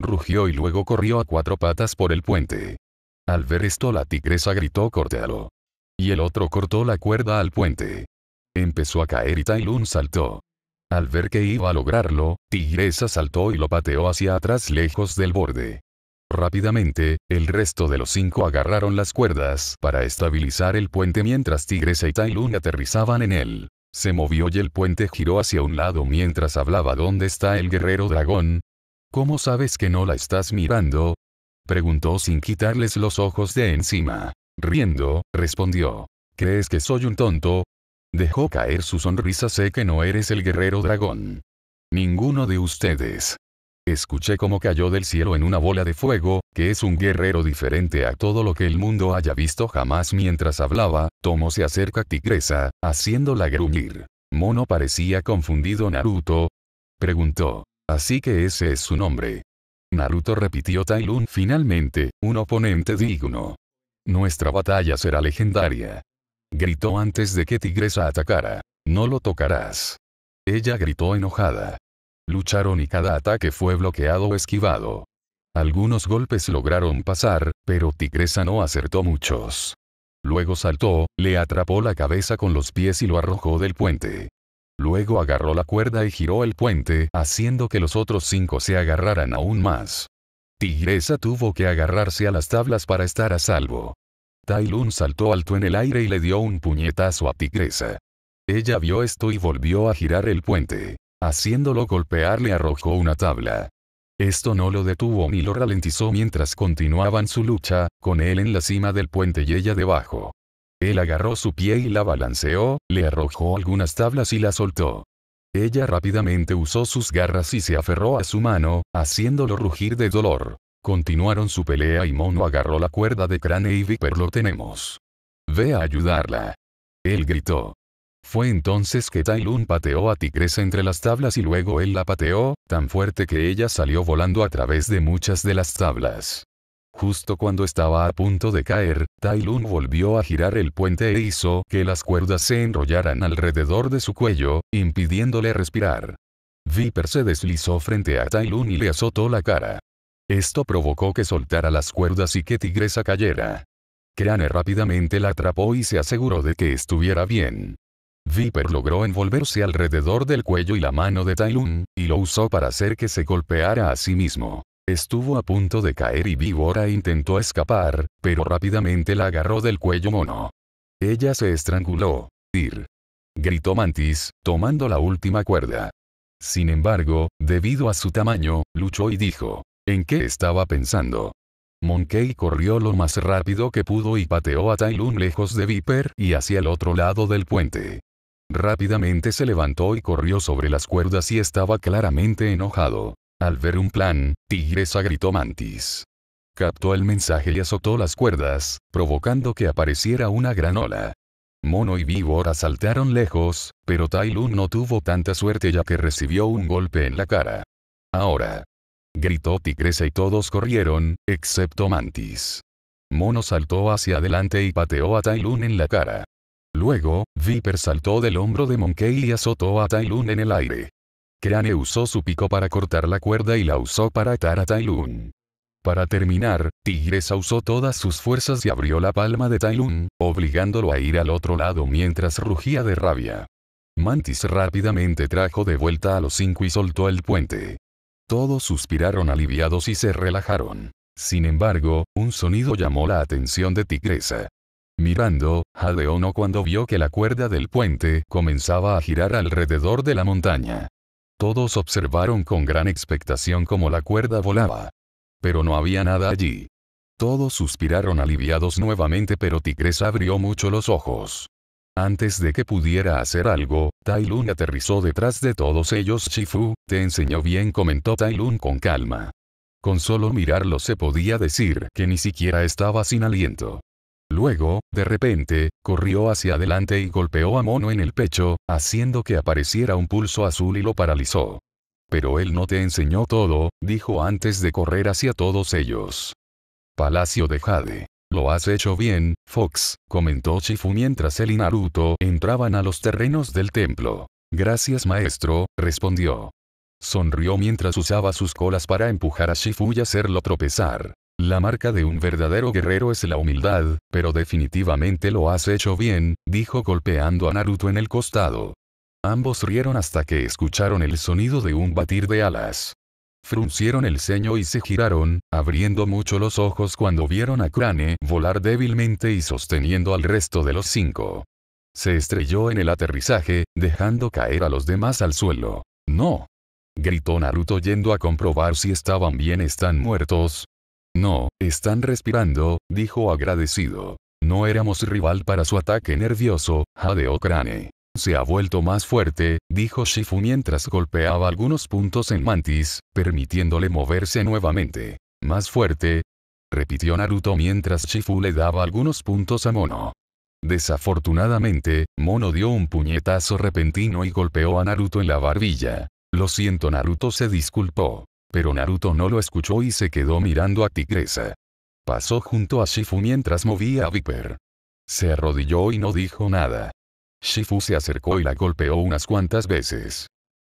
Rugió y luego corrió a cuatro patas por el puente. Al ver esto la tigresa gritó córtalo. Y el otro cortó la cuerda al puente. Empezó a caer y Tailun saltó. Al ver que iba a lograrlo, Tigresa saltó y lo pateó hacia atrás lejos del borde. Rápidamente, el resto de los cinco agarraron las cuerdas para estabilizar el puente mientras Tigresa y Tailun aterrizaban en él. Se movió y el puente giró hacia un lado mientras hablaba ¿Dónde está el guerrero dragón? ¿Cómo sabes que no la estás mirando? Preguntó sin quitarles los ojos de encima. Riendo, respondió. ¿Crees que soy un tonto? Dejó caer su sonrisa sé que no eres el guerrero dragón. Ninguno de ustedes. Escuché cómo cayó del cielo en una bola de fuego, que es un guerrero diferente a todo lo que el mundo haya visto jamás mientras hablaba, Tomo se acerca a Tigresa, haciéndola gruñir. Mono parecía confundido Naruto. Preguntó. Así que ese es su nombre. Naruto repitió Tailun finalmente, un oponente digno. Nuestra batalla será legendaria. Gritó antes de que Tigresa atacara. No lo tocarás. Ella gritó enojada. Lucharon y cada ataque fue bloqueado o esquivado. Algunos golpes lograron pasar, pero Tigresa no acertó muchos. Luego saltó, le atrapó la cabeza con los pies y lo arrojó del puente. Luego agarró la cuerda y giró el puente, haciendo que los otros cinco se agarraran aún más. Tigresa tuvo que agarrarse a las tablas para estar a salvo. Tai saltó alto en el aire y le dio un puñetazo a Tigresa. Ella vio esto y volvió a girar el puente. Haciéndolo golpear le arrojó una tabla. Esto no lo detuvo ni lo ralentizó mientras continuaban su lucha, con él en la cima del puente y ella debajo. Él agarró su pie y la balanceó, le arrojó algunas tablas y la soltó. Ella rápidamente usó sus garras y se aferró a su mano, haciéndolo rugir de dolor. Continuaron su pelea y Mono agarró la cuerda de Crane y Viper lo tenemos. Ve a ayudarla. Él gritó. Fue entonces que Tai pateó a Tigresa entre las tablas y luego él la pateó, tan fuerte que ella salió volando a través de muchas de las tablas. Justo cuando estaba a punto de caer, Tailun volvió a girar el puente e hizo que las cuerdas se enrollaran alrededor de su cuello, impidiéndole respirar. Viper se deslizó frente a Tai y le azotó la cara. Esto provocó que soltara las cuerdas y que Tigresa cayera. Crane rápidamente la atrapó y se aseguró de que estuviera bien. Viper logró envolverse alrededor del cuello y la mano de Tailun, y lo usó para hacer que se golpeara a sí mismo. Estuvo a punto de caer y Víbora intentó escapar, pero rápidamente la agarró del cuello mono. Ella se estranguló. Ir. Gritó Mantis, tomando la última cuerda. Sin embargo, debido a su tamaño, luchó y dijo, ¿en qué estaba pensando? Monkey corrió lo más rápido que pudo y pateó a Tailun lejos de Viper y hacia el otro lado del puente. Rápidamente se levantó y corrió sobre las cuerdas y estaba claramente enojado. Al ver un plan, Tigresa gritó Mantis. Captó el mensaje y azotó las cuerdas, provocando que apareciera una gran ola. Mono y Víbora saltaron lejos, pero Tai no tuvo tanta suerte ya que recibió un golpe en la cara. Ahora. Gritó Tigresa y todos corrieron, excepto Mantis. Mono saltó hacia adelante y pateó a Tai en la cara. Luego, Viper saltó del hombro de Monkey y azotó a Tai en el aire. Crane usó su pico para cortar la cuerda y la usó para atar a Tai Para terminar, Tigresa usó todas sus fuerzas y abrió la palma de Tai obligándolo a ir al otro lado mientras rugía de rabia. Mantis rápidamente trajo de vuelta a los cinco y soltó el puente. Todos suspiraron aliviados y se relajaron. Sin embargo, un sonido llamó la atención de Tigresa. Mirando, Jadeono cuando vio que la cuerda del puente comenzaba a girar alrededor de la montaña. Todos observaron con gran expectación cómo la cuerda volaba. Pero no había nada allí. Todos suspiraron aliviados nuevamente pero Tigres abrió mucho los ojos. Antes de que pudiera hacer algo, Tai aterrizó detrás de todos ellos Shifu, te enseñó bien comentó Tai con calma. Con solo mirarlo se podía decir que ni siquiera estaba sin aliento. Luego, de repente, corrió hacia adelante y golpeó a Mono en el pecho, haciendo que apareciera un pulso azul y lo paralizó. Pero él no te enseñó todo, dijo antes de correr hacia todos ellos. Palacio de Jade. Lo has hecho bien, Fox, comentó Shifu mientras él y Naruto entraban a los terrenos del templo. Gracias maestro, respondió. Sonrió mientras usaba sus colas para empujar a Shifu y hacerlo tropezar. La marca de un verdadero guerrero es la humildad, pero definitivamente lo has hecho bien, dijo golpeando a Naruto en el costado. Ambos rieron hasta que escucharon el sonido de un batir de alas. Fruncieron el ceño y se giraron, abriendo mucho los ojos cuando vieron a Crane volar débilmente y sosteniendo al resto de los cinco. Se estrelló en el aterrizaje, dejando caer a los demás al suelo. ¡No! gritó Naruto yendo a comprobar si estaban bien están muertos, no, están respirando, dijo agradecido. No éramos rival para su ataque nervioso, jadeó Crane. Se ha vuelto más fuerte, dijo Shifu mientras golpeaba algunos puntos en Mantis, permitiéndole moverse nuevamente. Más fuerte, repitió Naruto mientras Shifu le daba algunos puntos a Mono. Desafortunadamente, Mono dio un puñetazo repentino y golpeó a Naruto en la barbilla. Lo siento Naruto se disculpó. Pero Naruto no lo escuchó y se quedó mirando a Tigresa. Pasó junto a Shifu mientras movía a Viper. Se arrodilló y no dijo nada. Shifu se acercó y la golpeó unas cuantas veces.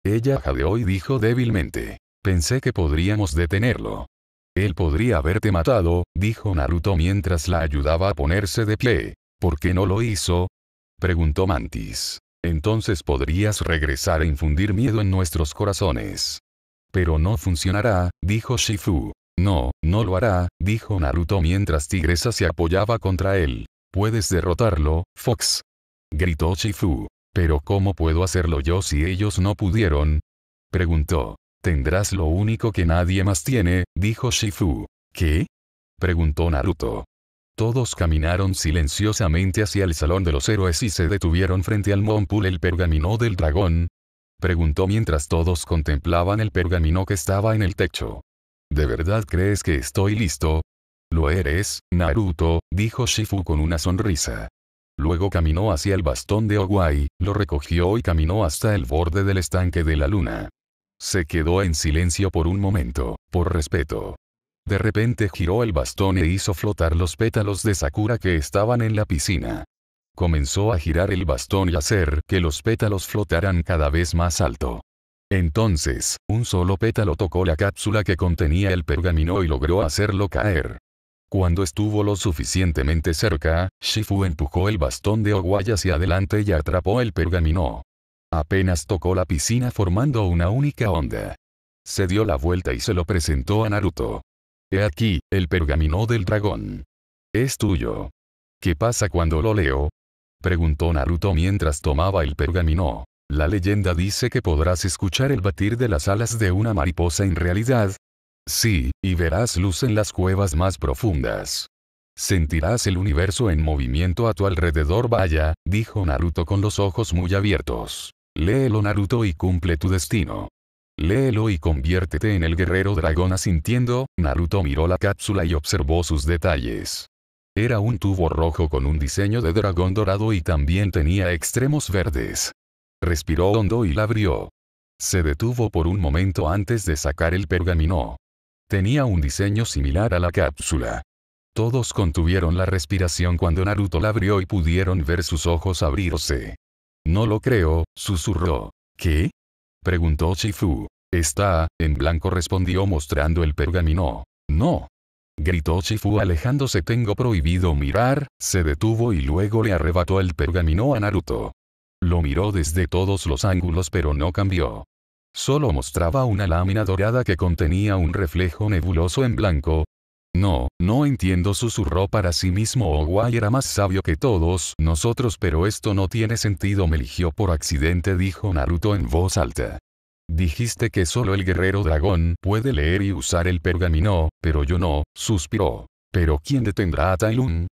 Ella jadeó y dijo débilmente. Pensé que podríamos detenerlo. Él podría haberte matado, dijo Naruto mientras la ayudaba a ponerse de pie. ¿Por qué no lo hizo? preguntó Mantis. Entonces podrías regresar e infundir miedo en nuestros corazones. Pero no funcionará, dijo Shifu. No, no lo hará, dijo Naruto mientras Tigresa se apoyaba contra él. Puedes derrotarlo, Fox. Gritó Shifu. Pero ¿cómo puedo hacerlo yo si ellos no pudieron? Preguntó. Tendrás lo único que nadie más tiene, dijo Shifu. ¿Qué? Preguntó Naruto. Todos caminaron silenciosamente hacia el Salón de los Héroes y se detuvieron frente al Monpul el pergamino del dragón, preguntó mientras todos contemplaban el pergamino que estaba en el techo. ¿De verdad crees que estoy listo? Lo eres, Naruto, dijo Shifu con una sonrisa. Luego caminó hacia el bastón de Oguai, lo recogió y caminó hasta el borde del estanque de la luna. Se quedó en silencio por un momento, por respeto. De repente giró el bastón e hizo flotar los pétalos de sakura que estaban en la piscina. Comenzó a girar el bastón y hacer que los pétalos flotaran cada vez más alto. Entonces, un solo pétalo tocó la cápsula que contenía el pergamino y logró hacerlo caer. Cuando estuvo lo suficientemente cerca, Shifu empujó el bastón de Oguaya hacia adelante y atrapó el pergamino. Apenas tocó la piscina formando una única onda. Se dio la vuelta y se lo presentó a Naruto. He aquí, el pergamino del dragón. Es tuyo. ¿Qué pasa cuando lo leo? Preguntó Naruto mientras tomaba el pergamino. La leyenda dice que podrás escuchar el batir de las alas de una mariposa en realidad. Sí, y verás luz en las cuevas más profundas. Sentirás el universo en movimiento a tu alrededor vaya, dijo Naruto con los ojos muy abiertos. Léelo Naruto y cumple tu destino. Léelo y conviértete en el guerrero dragón asintiendo, Naruto miró la cápsula y observó sus detalles. Era un tubo rojo con un diseño de dragón dorado y también tenía extremos verdes. Respiró hondo y la abrió. Se detuvo por un momento antes de sacar el pergamino. Tenía un diseño similar a la cápsula. Todos contuvieron la respiración cuando Naruto la abrió y pudieron ver sus ojos abrirse. No lo creo, susurró. ¿Qué? preguntó Shifu. Está, en blanco respondió mostrando el pergamino. No gritó Chifu alejándose tengo prohibido mirar, se detuvo y luego le arrebató el pergamino a Naruto. Lo miró desde todos los ángulos pero no cambió. Solo mostraba una lámina dorada que contenía un reflejo nebuloso en blanco. No, no entiendo susurró para sí mismo guay. Oh, era más sabio que todos nosotros pero esto no tiene sentido me eligió por accidente dijo Naruto en voz alta. Dijiste que solo el guerrero dragón puede leer y usar el pergamino, pero yo no, suspiró. ¿Pero quién detendrá a Tailun?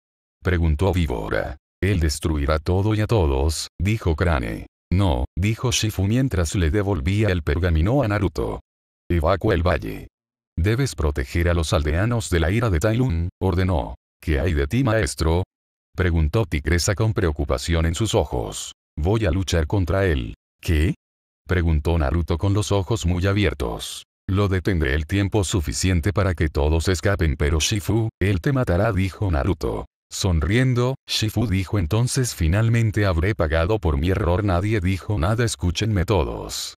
Preguntó Víbora. Él destruirá todo y a todos, dijo Crane. No, dijo Shifu mientras le devolvía el pergamino a Naruto. Evacua el valle. Debes proteger a los aldeanos de la ira de Tailun, ordenó. ¿Qué hay de ti maestro? Preguntó Tigresa con preocupación en sus ojos. Voy a luchar contra él. ¿Qué? Preguntó Naruto con los ojos muy abiertos. Lo detendré el tiempo suficiente para que todos escapen pero Shifu, él te matará dijo Naruto. Sonriendo, Shifu dijo entonces finalmente habré pagado por mi error nadie dijo nada escúchenme todos.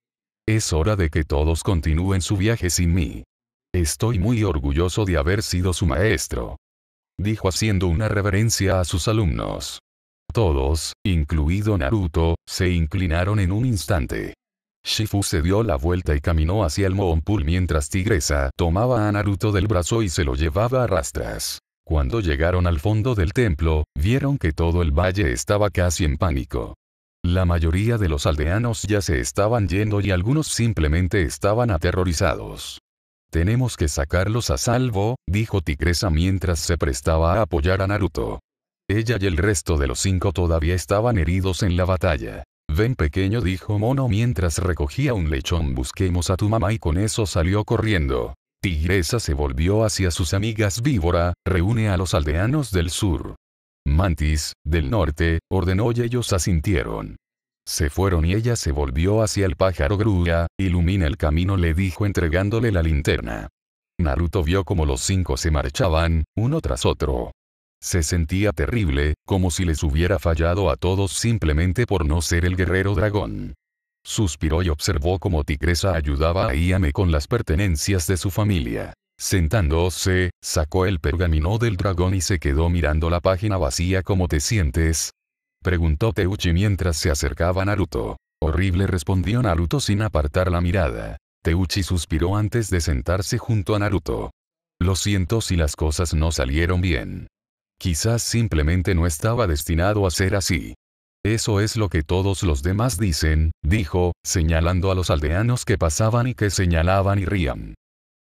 Es hora de que todos continúen su viaje sin mí. Estoy muy orgulloso de haber sido su maestro. Dijo haciendo una reverencia a sus alumnos. Todos, incluido Naruto, se inclinaron en un instante. Shifu se dio la vuelta y caminó hacia el Moonpool mientras Tigresa tomaba a Naruto del brazo y se lo llevaba a rastras. Cuando llegaron al fondo del templo, vieron que todo el valle estaba casi en pánico. La mayoría de los aldeanos ya se estaban yendo y algunos simplemente estaban aterrorizados. Tenemos que sacarlos a salvo, dijo Tigresa mientras se prestaba a apoyar a Naruto. Ella y el resto de los cinco todavía estaban heridos en la batalla. Ven pequeño dijo Mono mientras recogía un lechón busquemos a tu mamá y con eso salió corriendo. Tigresa se volvió hacia sus amigas víbora, reúne a los aldeanos del sur. Mantis, del norte, ordenó y ellos asintieron. Se fueron y ella se volvió hacia el pájaro Grulla, ilumina el camino le dijo entregándole la linterna. Naruto vio como los cinco se marchaban, uno tras otro. Se sentía terrible, como si les hubiera fallado a todos simplemente por no ser el guerrero dragón. Suspiró y observó cómo Tigresa ayudaba a Iame con las pertenencias de su familia. Sentándose, sacó el pergamino del dragón y se quedó mirando la página vacía. ¿Cómo te sientes? Preguntó Teuchi mientras se acercaba Naruto. Horrible respondió Naruto sin apartar la mirada. Teuchi suspiró antes de sentarse junto a Naruto. Lo siento si las cosas no salieron bien. Quizás simplemente no estaba destinado a ser así. Eso es lo que todos los demás dicen, dijo, señalando a los aldeanos que pasaban y que señalaban y rían.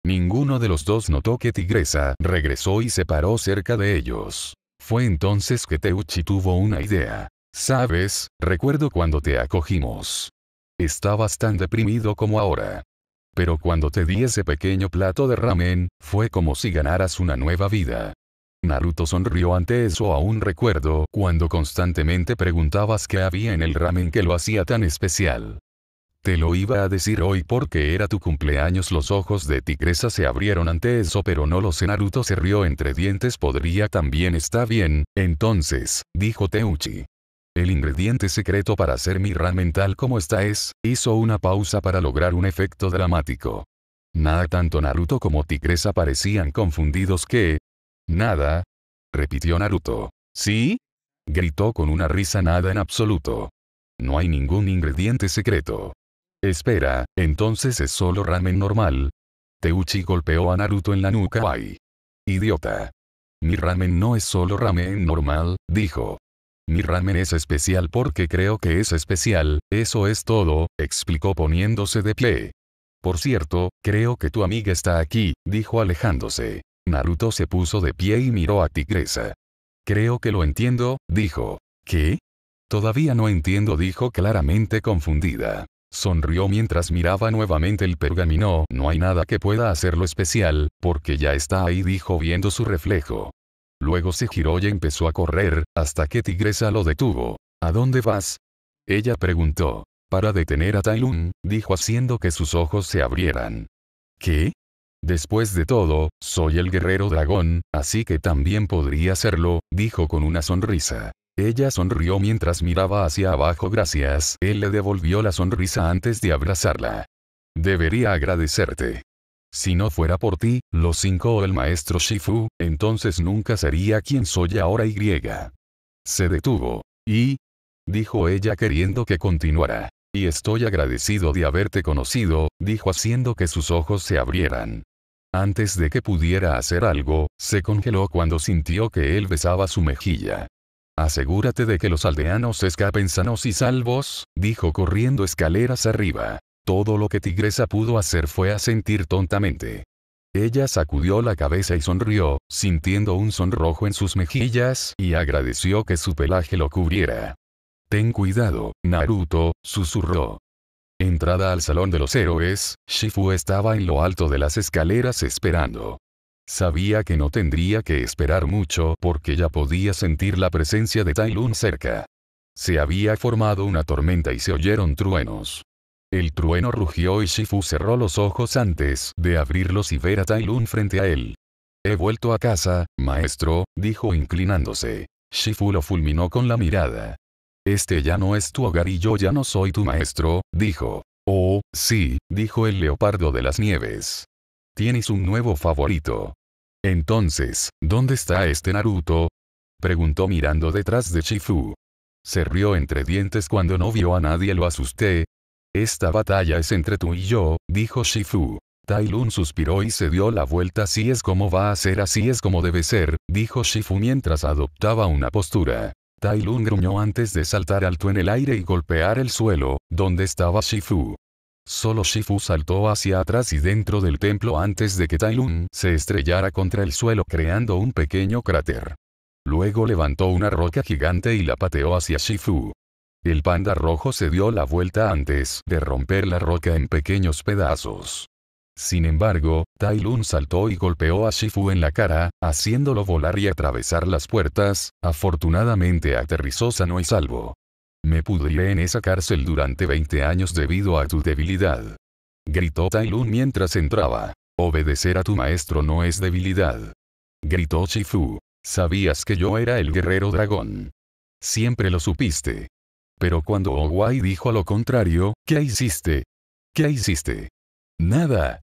Ninguno de los dos notó que Tigresa regresó y se paró cerca de ellos. Fue entonces que Teuchi tuvo una idea. Sabes, recuerdo cuando te acogimos. Estabas tan deprimido como ahora. Pero cuando te di ese pequeño plato de ramen, fue como si ganaras una nueva vida. Naruto sonrió ante eso aún recuerdo cuando constantemente preguntabas qué había en el ramen que lo hacía tan especial. Te lo iba a decir hoy porque era tu cumpleaños los ojos de Tigresa se abrieron ante eso pero no lo sé Naruto se rió entre dientes podría también está bien, entonces, dijo Teuchi. El ingrediente secreto para hacer mi ramen tal como está es, hizo una pausa para lograr un efecto dramático. Nada tanto Naruto como Tigresa parecían confundidos que, Nada. Repitió Naruto. ¿Sí? Gritó con una risa nada en absoluto. No hay ningún ingrediente secreto. Espera, entonces es solo ramen normal. Teuchi golpeó a Naruto en la nuca. ¡Ay! Idiota. Mi ramen no es solo ramen normal, dijo. Mi ramen es especial porque creo que es especial, eso es todo, explicó poniéndose de pie. Por cierto, creo que tu amiga está aquí, dijo alejándose. Naruto se puso de pie y miró a Tigresa. Creo que lo entiendo, dijo. ¿Qué? Todavía no entiendo, dijo claramente confundida. Sonrió mientras miraba nuevamente el pergamino. No hay nada que pueda hacerlo especial, porque ya está ahí, dijo viendo su reflejo. Luego se giró y empezó a correr, hasta que Tigresa lo detuvo. ¿A dónde vas? Ella preguntó. Para detener a Tailun, dijo haciendo que sus ojos se abrieran. ¿Qué? Después de todo, soy el guerrero dragón, así que también podría serlo, dijo con una sonrisa. Ella sonrió mientras miraba hacia abajo gracias. Él le devolvió la sonrisa antes de abrazarla. Debería agradecerte. Si no fuera por ti, los cinco o el maestro Shifu, entonces nunca sería quien soy ahora y Se detuvo. Y... dijo ella queriendo que continuara. Y estoy agradecido de haberte conocido, dijo haciendo que sus ojos se abrieran. Antes de que pudiera hacer algo, se congeló cuando sintió que él besaba su mejilla. Asegúrate de que los aldeanos escapen sanos y salvos, dijo corriendo escaleras arriba. Todo lo que Tigresa pudo hacer fue asentir tontamente. Ella sacudió la cabeza y sonrió, sintiendo un sonrojo en sus mejillas y agradeció que su pelaje lo cubriera. Ten cuidado, Naruto, susurró. Entrada al Salón de los Héroes, Shifu estaba en lo alto de las escaleras esperando. Sabía que no tendría que esperar mucho porque ya podía sentir la presencia de Tai Lun cerca. Se había formado una tormenta y se oyeron truenos. El trueno rugió y Shifu cerró los ojos antes de abrirlos y ver a Tai Lun frente a él. He vuelto a casa, maestro, dijo inclinándose. Shifu lo fulminó con la mirada. Este ya no es tu hogar y yo ya no soy tu maestro, dijo. Oh, sí, dijo el leopardo de las nieves. Tienes un nuevo favorito. Entonces, ¿dónde está este Naruto? preguntó mirando detrás de Shifu. Se rió entre dientes cuando no vio a nadie, lo asusté. Esta batalla es entre tú y yo, dijo Shifu. Tailun suspiró y se dio la vuelta así es como va a ser así es como debe ser, dijo Shifu mientras adoptaba una postura. Tai gruñó antes de saltar alto en el aire y golpear el suelo, donde estaba Shifu. Solo Shifu saltó hacia atrás y dentro del templo antes de que Tai se estrellara contra el suelo creando un pequeño cráter. Luego levantó una roca gigante y la pateó hacia Shifu. El panda rojo se dio la vuelta antes de romper la roca en pequeños pedazos. Sin embargo, Tai saltó y golpeó a Shifu en la cara, haciéndolo volar y atravesar las puertas, afortunadamente aterrizó sano y salvo. Me pudriré en esa cárcel durante 20 años debido a tu debilidad. Gritó Tai mientras entraba. Obedecer a tu maestro no es debilidad. Gritó Shifu. Sabías que yo era el guerrero dragón. Siempre lo supiste. Pero cuando Oguai dijo lo contrario, ¿qué hiciste? ¿Qué hiciste? Nada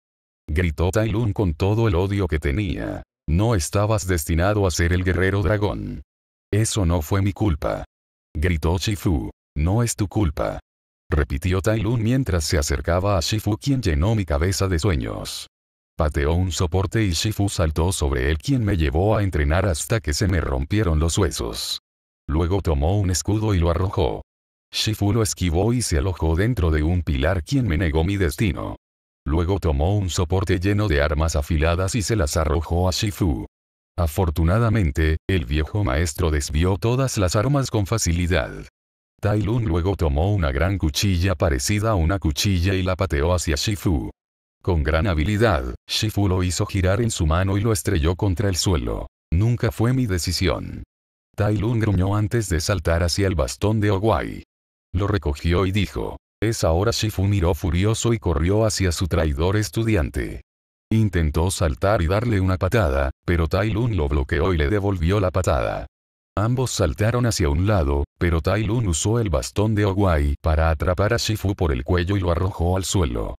gritó Tai con todo el odio que tenía. No estabas destinado a ser el guerrero dragón. Eso no fue mi culpa. Gritó Shifu. No es tu culpa. Repitió Tai mientras se acercaba a Shifu quien llenó mi cabeza de sueños. Pateó un soporte y Shifu saltó sobre él quien me llevó a entrenar hasta que se me rompieron los huesos. Luego tomó un escudo y lo arrojó. Shifu lo esquivó y se alojó dentro de un pilar quien me negó mi destino. Luego tomó un soporte lleno de armas afiladas y se las arrojó a Shifu. Afortunadamente, el viejo maestro desvió todas las armas con facilidad. Tai luego tomó una gran cuchilla parecida a una cuchilla y la pateó hacia Shifu. Con gran habilidad, Shifu lo hizo girar en su mano y lo estrelló contra el suelo. Nunca fue mi decisión. Tai gruñó antes de saltar hacia el bastón de Oguai. Lo recogió y dijo, ahora Shifu miró furioso y corrió hacia su traidor estudiante. Intentó saltar y darle una patada, pero Tai Lun lo bloqueó y le devolvió la patada. Ambos saltaron hacia un lado, pero Tai Lun usó el bastón de Oguai para atrapar a Shifu por el cuello y lo arrojó al suelo.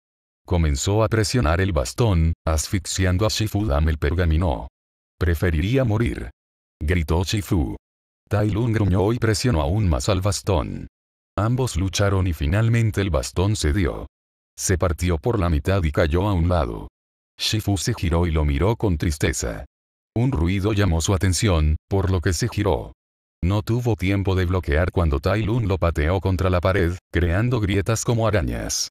Comenzó a presionar el bastón, asfixiando a Shifu Dame el pergamino. Preferiría morir. Gritó Shifu. Tai Lun gruñó y presionó aún más al bastón. Ambos lucharon y finalmente el bastón cedió. Se partió por la mitad y cayó a un lado. Shifu se giró y lo miró con tristeza. Un ruido llamó su atención, por lo que se giró. No tuvo tiempo de bloquear cuando Tai lo pateó contra la pared, creando grietas como arañas.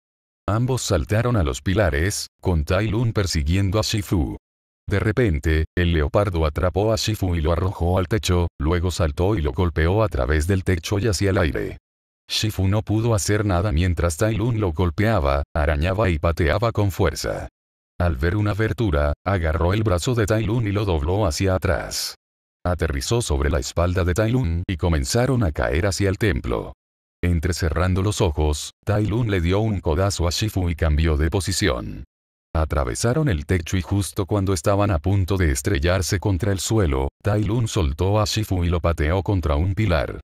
Ambos saltaron a los pilares, con Tai persiguiendo a Shifu. De repente, el leopardo atrapó a Shifu y lo arrojó al techo, luego saltó y lo golpeó a través del techo y hacia el aire. Shifu no pudo hacer nada mientras Tai lo golpeaba, arañaba y pateaba con fuerza. Al ver una abertura, agarró el brazo de Tai y lo dobló hacia atrás. Aterrizó sobre la espalda de Tai y comenzaron a caer hacia el templo. Entrecerrando los ojos, Tai le dio un codazo a Shifu y cambió de posición. Atravesaron el techo y justo cuando estaban a punto de estrellarse contra el suelo, Tai soltó a Shifu y lo pateó contra un pilar.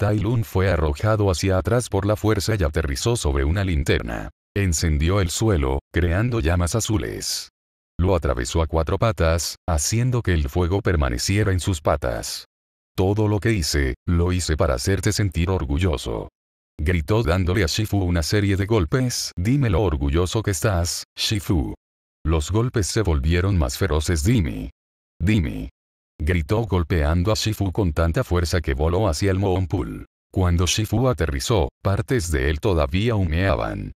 Tai fue arrojado hacia atrás por la fuerza y aterrizó sobre una linterna. Encendió el suelo, creando llamas azules. Lo atravesó a cuatro patas, haciendo que el fuego permaneciera en sus patas. Todo lo que hice, lo hice para hacerte sentir orgulloso. Gritó dándole a Shifu una serie de golpes, dime lo orgulloso que estás, Shifu. Los golpes se volvieron más feroces Dime. Dime gritó golpeando a Shifu con tanta fuerza que voló hacia el Pool. Cuando Shifu aterrizó, partes de él todavía humeaban.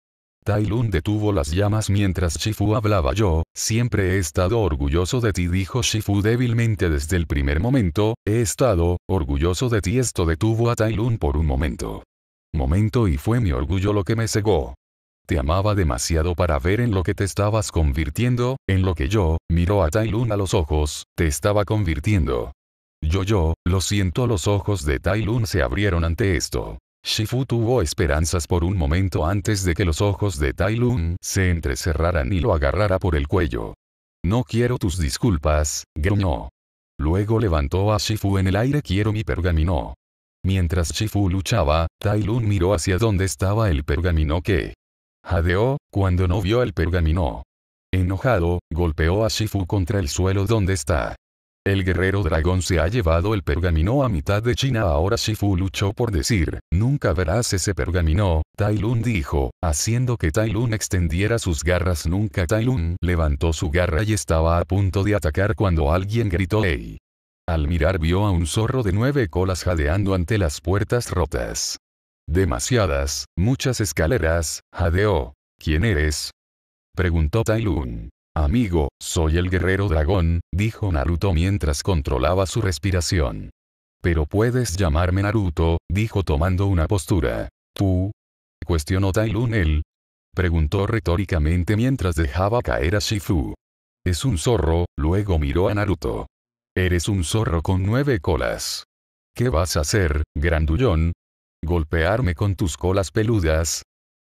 Tai detuvo las llamas mientras Shifu hablaba yo, siempre he estado orgulloso de ti dijo Shifu débilmente desde el primer momento, he estado, orgulloso de ti esto detuvo a Tai por un momento. Momento y fue mi orgullo lo que me cegó te amaba demasiado para ver en lo que te estabas convirtiendo, en lo que yo, miró a Tai a los ojos, te estaba convirtiendo. Yo yo, lo siento los ojos de Tai se abrieron ante esto. Shifu tuvo esperanzas por un momento antes de que los ojos de Tai Lun se entrecerraran y lo agarrara por el cuello. No quiero tus disculpas, gruñó. Luego levantó a Shifu en el aire quiero mi pergamino. Mientras Shifu luchaba, Tai miró hacia donde estaba el pergamino que Jadeó, cuando no vio el pergamino. Enojado, golpeó a Shifu contra el suelo donde está. El guerrero dragón se ha llevado el pergamino a mitad de China. Ahora Shifu luchó por decir, nunca verás ese pergamino, Tai Lung dijo, haciendo que Tai Lung extendiera sus garras. Nunca Tai Lung levantó su garra y estaba a punto de atacar cuando alguien gritó ¡Ey! Al mirar vio a un zorro de nueve colas jadeando ante las puertas rotas. Demasiadas, muchas escaleras, jadeó. ¿Quién eres? preguntó Tailun. Amigo, soy el guerrero dragón, dijo Naruto mientras controlaba su respiración. Pero puedes llamarme Naruto, dijo tomando una postura. ¿Tú? cuestionó Tailun él. Preguntó retóricamente mientras dejaba caer a Shifu. Es un zorro, luego miró a Naruto. Eres un zorro con nueve colas. ¿Qué vas a hacer, grandullón? ¿Golpearme con tus colas peludas?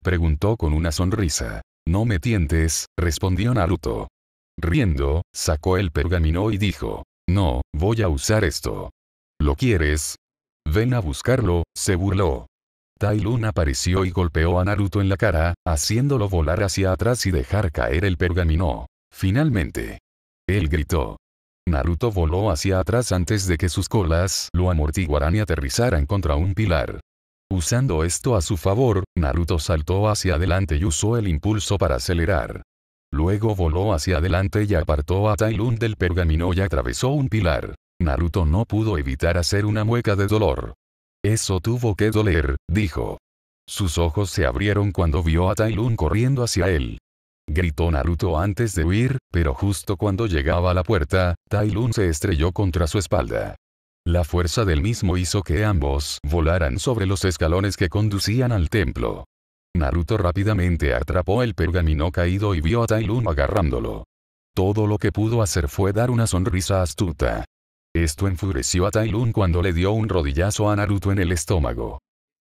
Preguntó con una sonrisa. No me tientes, respondió Naruto. Riendo, sacó el pergamino y dijo. No, voy a usar esto. ¿Lo quieres? Ven a buscarlo, se burló. Tailun apareció y golpeó a Naruto en la cara, haciéndolo volar hacia atrás y dejar caer el pergamino. Finalmente. Él gritó. Naruto voló hacia atrás antes de que sus colas lo amortiguaran y aterrizaran contra un pilar. Usando esto a su favor, Naruto saltó hacia adelante y usó el impulso para acelerar. Luego voló hacia adelante y apartó a Tailun del pergamino y atravesó un pilar. Naruto no pudo evitar hacer una mueca de dolor. Eso tuvo que doler, dijo. Sus ojos se abrieron cuando vio a Tailun corriendo hacia él. Gritó Naruto antes de huir, pero justo cuando llegaba a la puerta, Tailun se estrelló contra su espalda. La fuerza del mismo hizo que ambos volaran sobre los escalones que conducían al templo. Naruto rápidamente atrapó el pergamino caído y vio a Tailun agarrándolo. Todo lo que pudo hacer fue dar una sonrisa astuta. Esto enfureció a Tailun cuando le dio un rodillazo a Naruto en el estómago.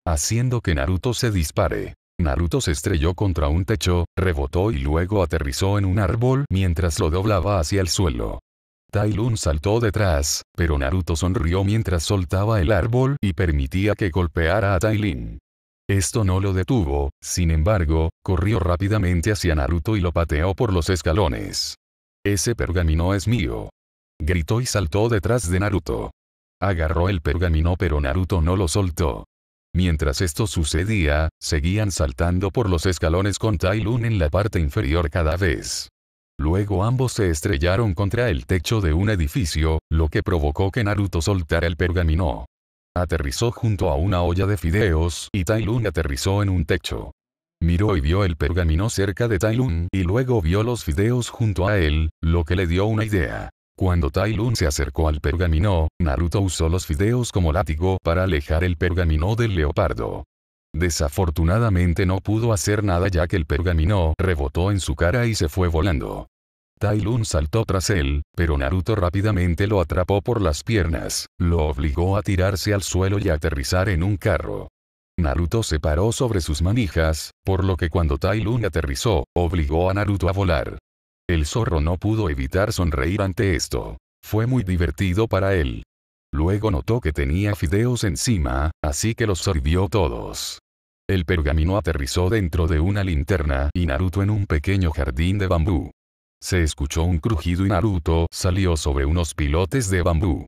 Haciendo que Naruto se dispare. Naruto se estrelló contra un techo, rebotó y luego aterrizó en un árbol mientras lo doblaba hacia el suelo. Tailun saltó detrás, pero Naruto sonrió mientras soltaba el árbol y permitía que golpeara a Tai Esto no lo detuvo, sin embargo, corrió rápidamente hacia Naruto y lo pateó por los escalones. Ese pergamino es mío. Gritó y saltó detrás de Naruto. Agarró el pergamino pero Naruto no lo soltó. Mientras esto sucedía, seguían saltando por los escalones con Tailun en la parte inferior cada vez. Luego ambos se estrellaron contra el techo de un edificio, lo que provocó que Naruto soltara el pergamino. Aterrizó junto a una olla de fideos y Tai Lung aterrizó en un techo. Miró y vio el pergamino cerca de Tai Lung y luego vio los fideos junto a él, lo que le dio una idea. Cuando Tai Lung se acercó al pergamino, Naruto usó los fideos como látigo para alejar el pergamino del leopardo. Desafortunadamente no pudo hacer nada ya que el pergamino rebotó en su cara y se fue volando. Tai saltó tras él, pero Naruto rápidamente lo atrapó por las piernas, lo obligó a tirarse al suelo y a aterrizar en un carro. Naruto se paró sobre sus manijas, por lo que cuando Tai aterrizó, obligó a Naruto a volar. El zorro no pudo evitar sonreír ante esto. Fue muy divertido para él. Luego notó que tenía fideos encima, así que los sirvió todos. El pergamino aterrizó dentro de una linterna y Naruto en un pequeño jardín de bambú. Se escuchó un crujido y Naruto salió sobre unos pilotes de bambú.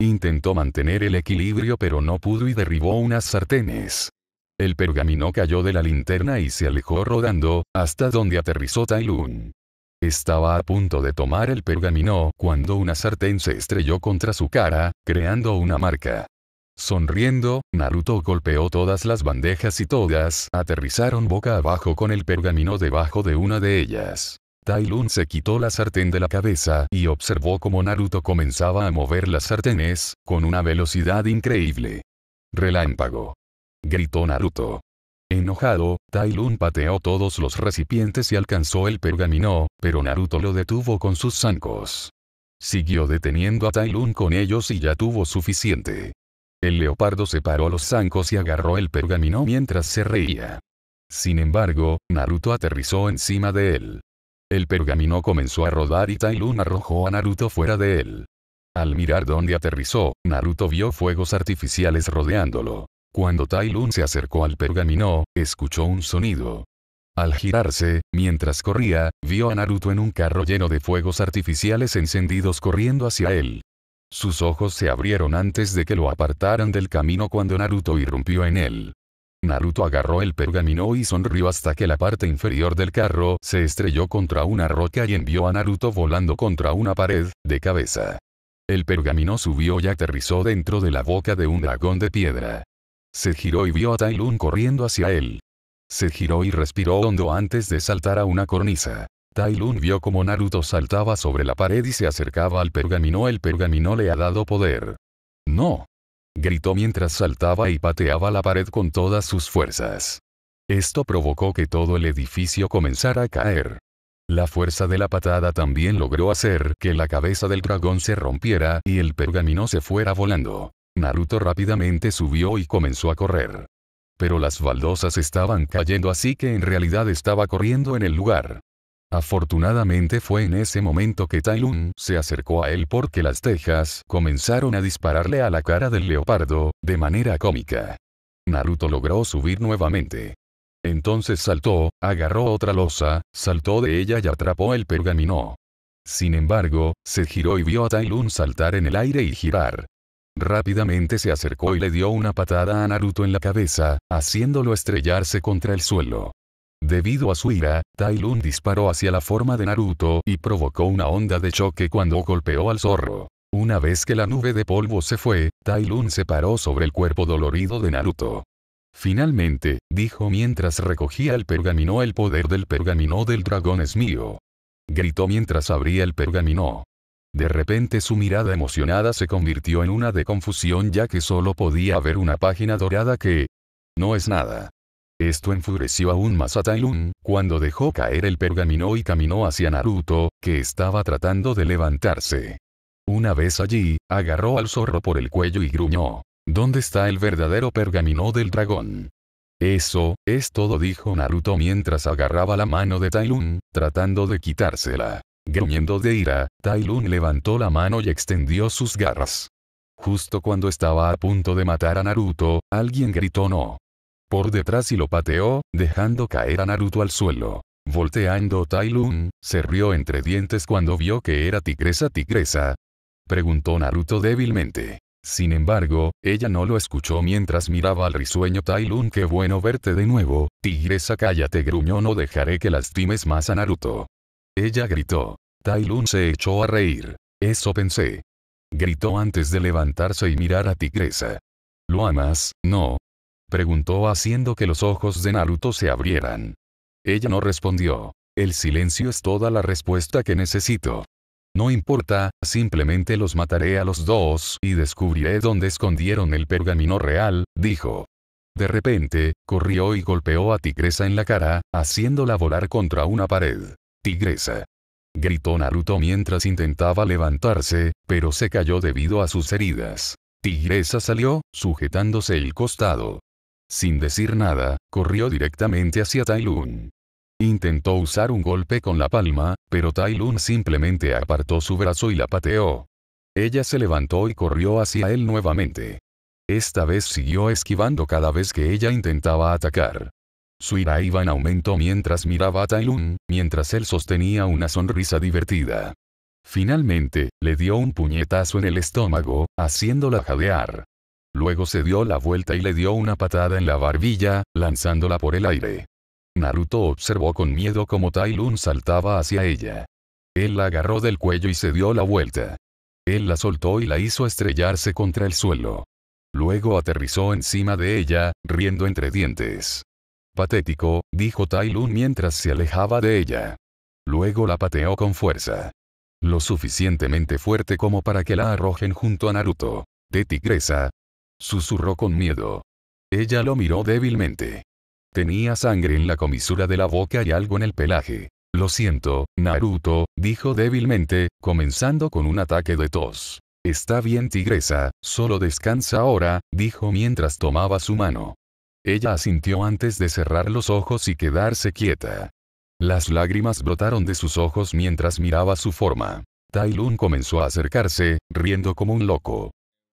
Intentó mantener el equilibrio pero no pudo y derribó unas sartenes. El pergamino cayó de la linterna y se alejó rodando, hasta donde aterrizó Tailun. Estaba a punto de tomar el pergamino cuando una sartén se estrelló contra su cara, creando una marca. Sonriendo, Naruto golpeó todas las bandejas y todas aterrizaron boca abajo con el pergamino debajo de una de ellas. Tai se quitó la sartén de la cabeza y observó cómo Naruto comenzaba a mover las sartenes, con una velocidad increíble. Relámpago. Gritó Naruto. Enojado, Tai pateó todos los recipientes y alcanzó el pergamino, pero Naruto lo detuvo con sus zancos. Siguió deteniendo a Tai con ellos y ya tuvo suficiente. El leopardo separó los zancos y agarró el pergamino mientras se reía. Sin embargo, Naruto aterrizó encima de él. El pergamino comenzó a rodar y Tailun arrojó a Naruto fuera de él. Al mirar dónde aterrizó, Naruto vio fuegos artificiales rodeándolo. Cuando Tailun se acercó al pergamino, escuchó un sonido. Al girarse, mientras corría, vio a Naruto en un carro lleno de fuegos artificiales encendidos corriendo hacia él. Sus ojos se abrieron antes de que lo apartaran del camino cuando Naruto irrumpió en él. Naruto agarró el pergamino y sonrió hasta que la parte inferior del carro se estrelló contra una roca y envió a Naruto volando contra una pared, de cabeza. El pergamino subió y aterrizó dentro de la boca de un dragón de piedra. Se giró y vio a Tailun corriendo hacia él. Se giró y respiró hondo antes de saltar a una cornisa. Tai vio como Naruto saltaba sobre la pared y se acercaba al pergamino. El pergamino le ha dado poder. ¡No! Gritó mientras saltaba y pateaba la pared con todas sus fuerzas. Esto provocó que todo el edificio comenzara a caer. La fuerza de la patada también logró hacer que la cabeza del dragón se rompiera y el pergamino se fuera volando. Naruto rápidamente subió y comenzó a correr. Pero las baldosas estaban cayendo así que en realidad estaba corriendo en el lugar. Afortunadamente fue en ese momento que Tailun se acercó a él porque las tejas comenzaron a dispararle a la cara del leopardo, de manera cómica. Naruto logró subir nuevamente. Entonces saltó, agarró otra losa, saltó de ella y atrapó el pergamino. Sin embargo, se giró y vio a Tai saltar en el aire y girar. Rápidamente se acercó y le dio una patada a Naruto en la cabeza, haciéndolo estrellarse contra el suelo. Debido a su ira, Tai disparó hacia la forma de Naruto y provocó una onda de choque cuando golpeó al zorro. Una vez que la nube de polvo se fue, Tai se paró sobre el cuerpo dolorido de Naruto. Finalmente, dijo mientras recogía el pergamino el poder del pergamino del dragón es mío. Gritó mientras abría el pergamino. De repente su mirada emocionada se convirtió en una de confusión ya que solo podía ver una página dorada que... No es nada. Esto enfureció aún más a Tailun, cuando dejó caer el pergamino y caminó hacia Naruto, que estaba tratando de levantarse. Una vez allí, agarró al zorro por el cuello y gruñó. ¿Dónde está el verdadero pergamino del dragón? Eso, es todo dijo Naruto mientras agarraba la mano de Tailun, tratando de quitársela. Gruñendo de ira, Tailun levantó la mano y extendió sus garras. Justo cuando estaba a punto de matar a Naruto, alguien gritó no por detrás y lo pateó, dejando caer a Naruto al suelo. Volteando Tailun, se rió entre dientes cuando vio que era tigresa tigresa. Preguntó Naruto débilmente. Sin embargo, ella no lo escuchó mientras miraba al risueño Tailun. qué bueno verte de nuevo, tigresa cállate gruñó no dejaré que lastimes más a Naruto. Ella gritó. Tailun se echó a reír. Eso pensé. Gritó antes de levantarse y mirar a tigresa. ¿Lo amas? No, Preguntó haciendo que los ojos de Naruto se abrieran. Ella no respondió. El silencio es toda la respuesta que necesito. No importa, simplemente los mataré a los dos y descubriré dónde escondieron el pergamino real, dijo. De repente, corrió y golpeó a Tigresa en la cara, haciéndola volar contra una pared. Tigresa. Gritó Naruto mientras intentaba levantarse, pero se cayó debido a sus heridas. Tigresa salió, sujetándose el costado. Sin decir nada, corrió directamente hacia Tai Intentó usar un golpe con la palma, pero Tai simplemente apartó su brazo y la pateó. Ella se levantó y corrió hacia él nuevamente. Esta vez siguió esquivando cada vez que ella intentaba atacar. Su ira iba en aumento mientras miraba a Tai mientras él sostenía una sonrisa divertida. Finalmente, le dio un puñetazo en el estómago, haciéndola jadear. Luego se dio la vuelta y le dio una patada en la barbilla, lanzándola por el aire. Naruto observó con miedo cómo Tailun saltaba hacia ella. Él la agarró del cuello y se dio la vuelta. Él la soltó y la hizo estrellarse contra el suelo. Luego aterrizó encima de ella, riendo entre dientes. Patético, dijo Tailun mientras se alejaba de ella. Luego la pateó con fuerza. Lo suficientemente fuerte como para que la arrojen junto a Naruto. De tigresa, Susurró con miedo. Ella lo miró débilmente. Tenía sangre en la comisura de la boca y algo en el pelaje. Lo siento, Naruto, dijo débilmente, comenzando con un ataque de tos. Está bien tigresa, solo descansa ahora, dijo mientras tomaba su mano. Ella asintió antes de cerrar los ojos y quedarse quieta. Las lágrimas brotaron de sus ojos mientras miraba su forma. Tai comenzó a acercarse, riendo como un loco.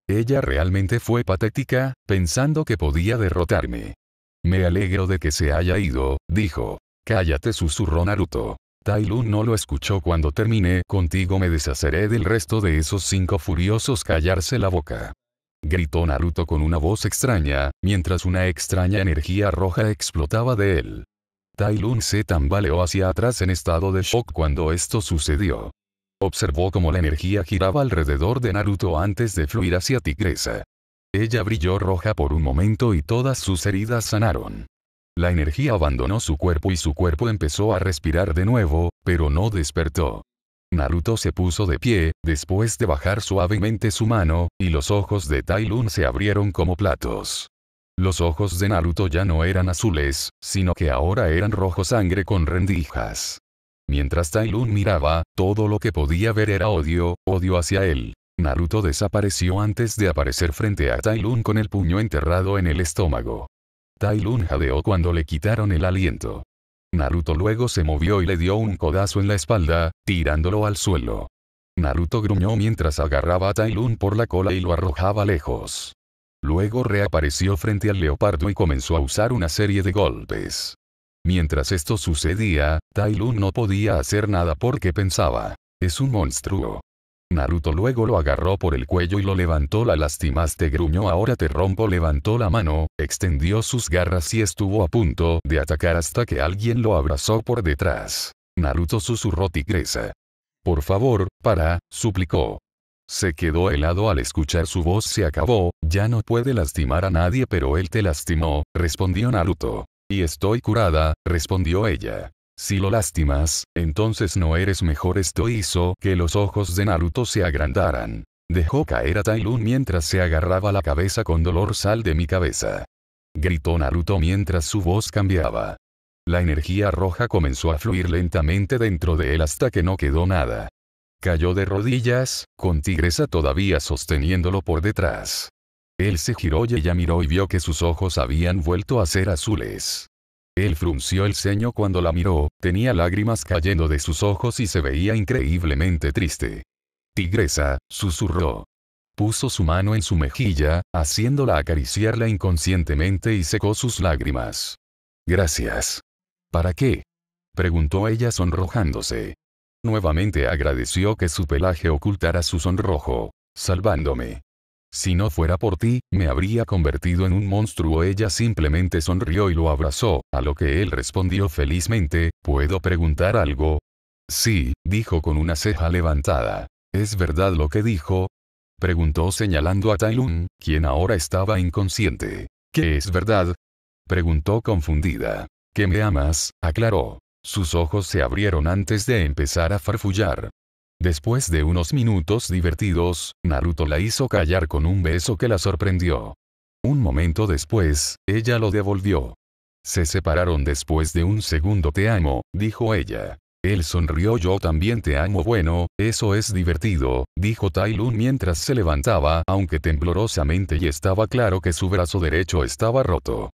Ella realmente fue patética, pensando que podía derrotarme. Me alegro de que se haya ido, dijo. Cállate, susurró Naruto. Tai no lo escuchó cuando terminé contigo me deshaceré del resto de esos cinco furiosos callarse la boca. Gritó Naruto con una voz extraña, mientras una extraña energía roja explotaba de él. Tai se tambaleó hacia atrás en estado de shock cuando esto sucedió. Observó cómo la energía giraba alrededor de Naruto antes de fluir hacia Tigresa. Ella brilló roja por un momento y todas sus heridas sanaron. La energía abandonó su cuerpo y su cuerpo empezó a respirar de nuevo, pero no despertó. Naruto se puso de pie, después de bajar suavemente su mano, y los ojos de Tai se abrieron como platos. Los ojos de Naruto ya no eran azules, sino que ahora eran rojo sangre con rendijas. Mientras Tailun miraba, todo lo que podía ver era odio, odio hacia él. Naruto desapareció antes de aparecer frente a Tailun con el puño enterrado en el estómago. Tailun jadeó cuando le quitaron el aliento. Naruto luego se movió y le dio un codazo en la espalda, tirándolo al suelo. Naruto gruñó mientras agarraba a Tailun por la cola y lo arrojaba lejos. Luego reapareció frente al leopardo y comenzó a usar una serie de golpes. Mientras esto sucedía, Tai no podía hacer nada porque pensaba, es un monstruo. Naruto luego lo agarró por el cuello y lo levantó la lastimaste gruñó ahora te rompo levantó la mano, extendió sus garras y estuvo a punto de atacar hasta que alguien lo abrazó por detrás. Naruto susurró tigresa. Por favor, para, suplicó. Se quedó helado al escuchar su voz se acabó, ya no puede lastimar a nadie pero él te lastimó, respondió Naruto. Y estoy curada, respondió ella. Si lo lastimas, entonces no eres mejor. Esto hizo que los ojos de Naruto se agrandaran. Dejó caer a Tailun mientras se agarraba la cabeza con dolor sal de mi cabeza. Gritó Naruto mientras su voz cambiaba. La energía roja comenzó a fluir lentamente dentro de él hasta que no quedó nada. Cayó de rodillas, con Tigresa todavía sosteniéndolo por detrás. Él se giró y ella miró y vio que sus ojos habían vuelto a ser azules. Él frunció el ceño cuando la miró, tenía lágrimas cayendo de sus ojos y se veía increíblemente triste. Tigresa, susurró. Puso su mano en su mejilla, haciéndola acariciarla inconscientemente y secó sus lágrimas. Gracias. ¿Para qué? preguntó ella sonrojándose. Nuevamente agradeció que su pelaje ocultara su sonrojo, salvándome. Si no fuera por ti, me habría convertido en un monstruo. Ella simplemente sonrió y lo abrazó, a lo que él respondió felizmente, ¿puedo preguntar algo? Sí, dijo con una ceja levantada. ¿Es verdad lo que dijo? Preguntó señalando a Tailun, quien ahora estaba inconsciente. ¿Qué es verdad? Preguntó confundida. ¿Que me amas? aclaró. Sus ojos se abrieron antes de empezar a farfullar. Después de unos minutos divertidos, Naruto la hizo callar con un beso que la sorprendió. Un momento después, ella lo devolvió. Se separaron después de un segundo te amo, dijo ella. Él sonrió yo también te amo bueno, eso es divertido, dijo Tai mientras se levantaba aunque temblorosamente y estaba claro que su brazo derecho estaba roto.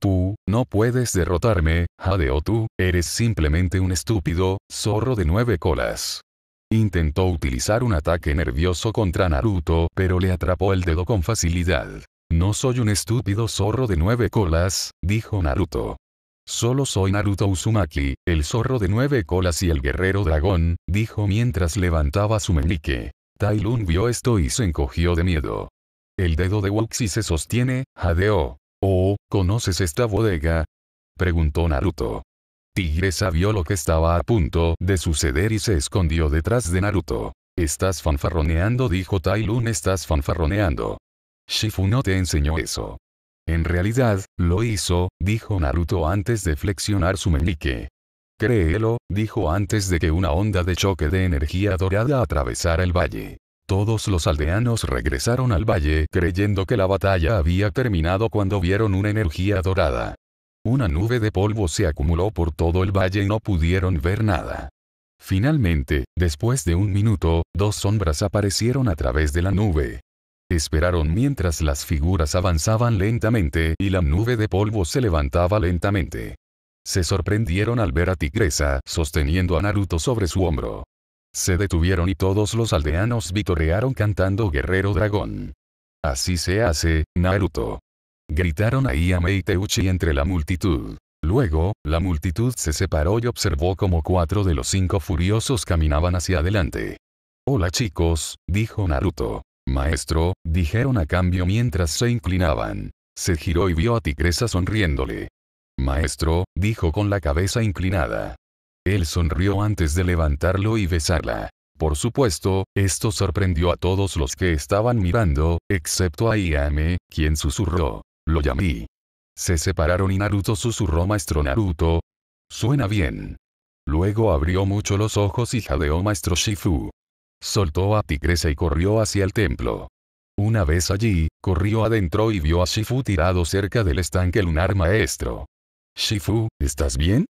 Tú, no puedes derrotarme, Jadeo tú, eres simplemente un estúpido, zorro de nueve colas. Intentó utilizar un ataque nervioso contra Naruto, pero le atrapó el dedo con facilidad. No soy un estúpido zorro de nueve colas, dijo Naruto. Solo soy Naruto Uzumaki, el zorro de nueve colas y el guerrero dragón, dijo mientras levantaba su meñique. Tai vio esto y se encogió de miedo. El dedo de Wuxi se sostiene, jadeó. Oh, ¿conoces esta bodega? Preguntó Naruto. Tigre vio lo que estaba a punto de suceder y se escondió detrás de Naruto. Estás fanfarroneando dijo Tai estás fanfarroneando. Shifu no te enseñó eso. En realidad, lo hizo, dijo Naruto antes de flexionar su meñique. Créelo, dijo antes de que una onda de choque de energía dorada atravesara el valle. Todos los aldeanos regresaron al valle creyendo que la batalla había terminado cuando vieron una energía dorada. Una nube de polvo se acumuló por todo el valle y no pudieron ver nada. Finalmente, después de un minuto, dos sombras aparecieron a través de la nube. Esperaron mientras las figuras avanzaban lentamente y la nube de polvo se levantaba lentamente. Se sorprendieron al ver a Tigresa sosteniendo a Naruto sobre su hombro. Se detuvieron y todos los aldeanos vitorearon cantando Guerrero Dragón. Así se hace, Naruto. Gritaron a a y Teuchi entre la multitud. Luego, la multitud se separó y observó como cuatro de los cinco furiosos caminaban hacia adelante. Hola chicos, dijo Naruto. Maestro, dijeron a cambio mientras se inclinaban. Se giró y vio a Tigresa sonriéndole. Maestro, dijo con la cabeza inclinada. Él sonrió antes de levantarlo y besarla. Por supuesto, esto sorprendió a todos los que estaban mirando, excepto a Iame, quien susurró. Lo llamé. Se separaron y Naruto susurró Maestro Naruto. Suena bien. Luego abrió mucho los ojos y jadeó Maestro Shifu. Soltó a Tigresa y corrió hacia el templo. Una vez allí, corrió adentro y vio a Shifu tirado cerca del estanque lunar maestro. Shifu, ¿estás bien?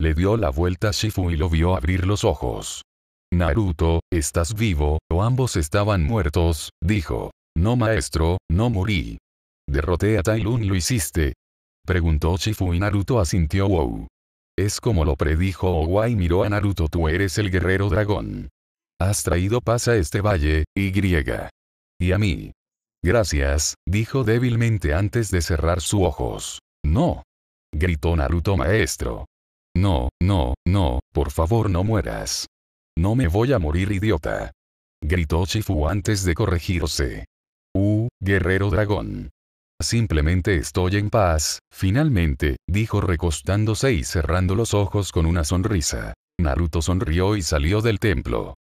Le dio la vuelta a Shifu y lo vio abrir los ojos. Naruto, ¿estás vivo? O ambos estaban muertos, dijo. No maestro, no morí. ¿Derroté a Tai lo hiciste? Preguntó Shifu y Naruto asintió wow. Es como lo predijo y miró a Naruto tú eres el guerrero dragón. Has traído paz a este valle, Y. Y a mí. Gracias, dijo débilmente antes de cerrar sus ojos. No. Gritó Naruto maestro. No, no, no, por favor no mueras. No me voy a morir idiota. Gritó Shifu antes de corregirse. Uh, guerrero dragón. Simplemente estoy en paz, finalmente, dijo recostándose y cerrando los ojos con una sonrisa. Naruto sonrió y salió del templo.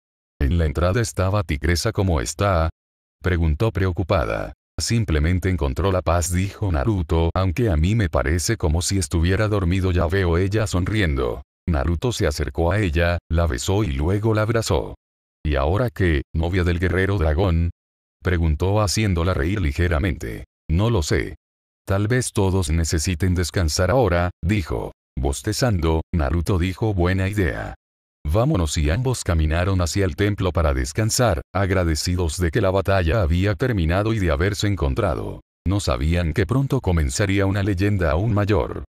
¿En la entrada estaba Tigresa como está? Preguntó preocupada. Simplemente encontró la paz, dijo Naruto, aunque a mí me parece como si estuviera dormido, ya veo ella sonriendo. Naruto se acercó a ella, la besó y luego la abrazó. ¿Y ahora qué, novia del guerrero dragón? Preguntó haciéndola reír ligeramente. No lo sé. Tal vez todos necesiten descansar ahora, dijo. Bostezando, Naruto dijo buena idea. Vámonos y ambos caminaron hacia el templo para descansar, agradecidos de que la batalla había terminado y de haberse encontrado. No sabían que pronto comenzaría una leyenda aún mayor.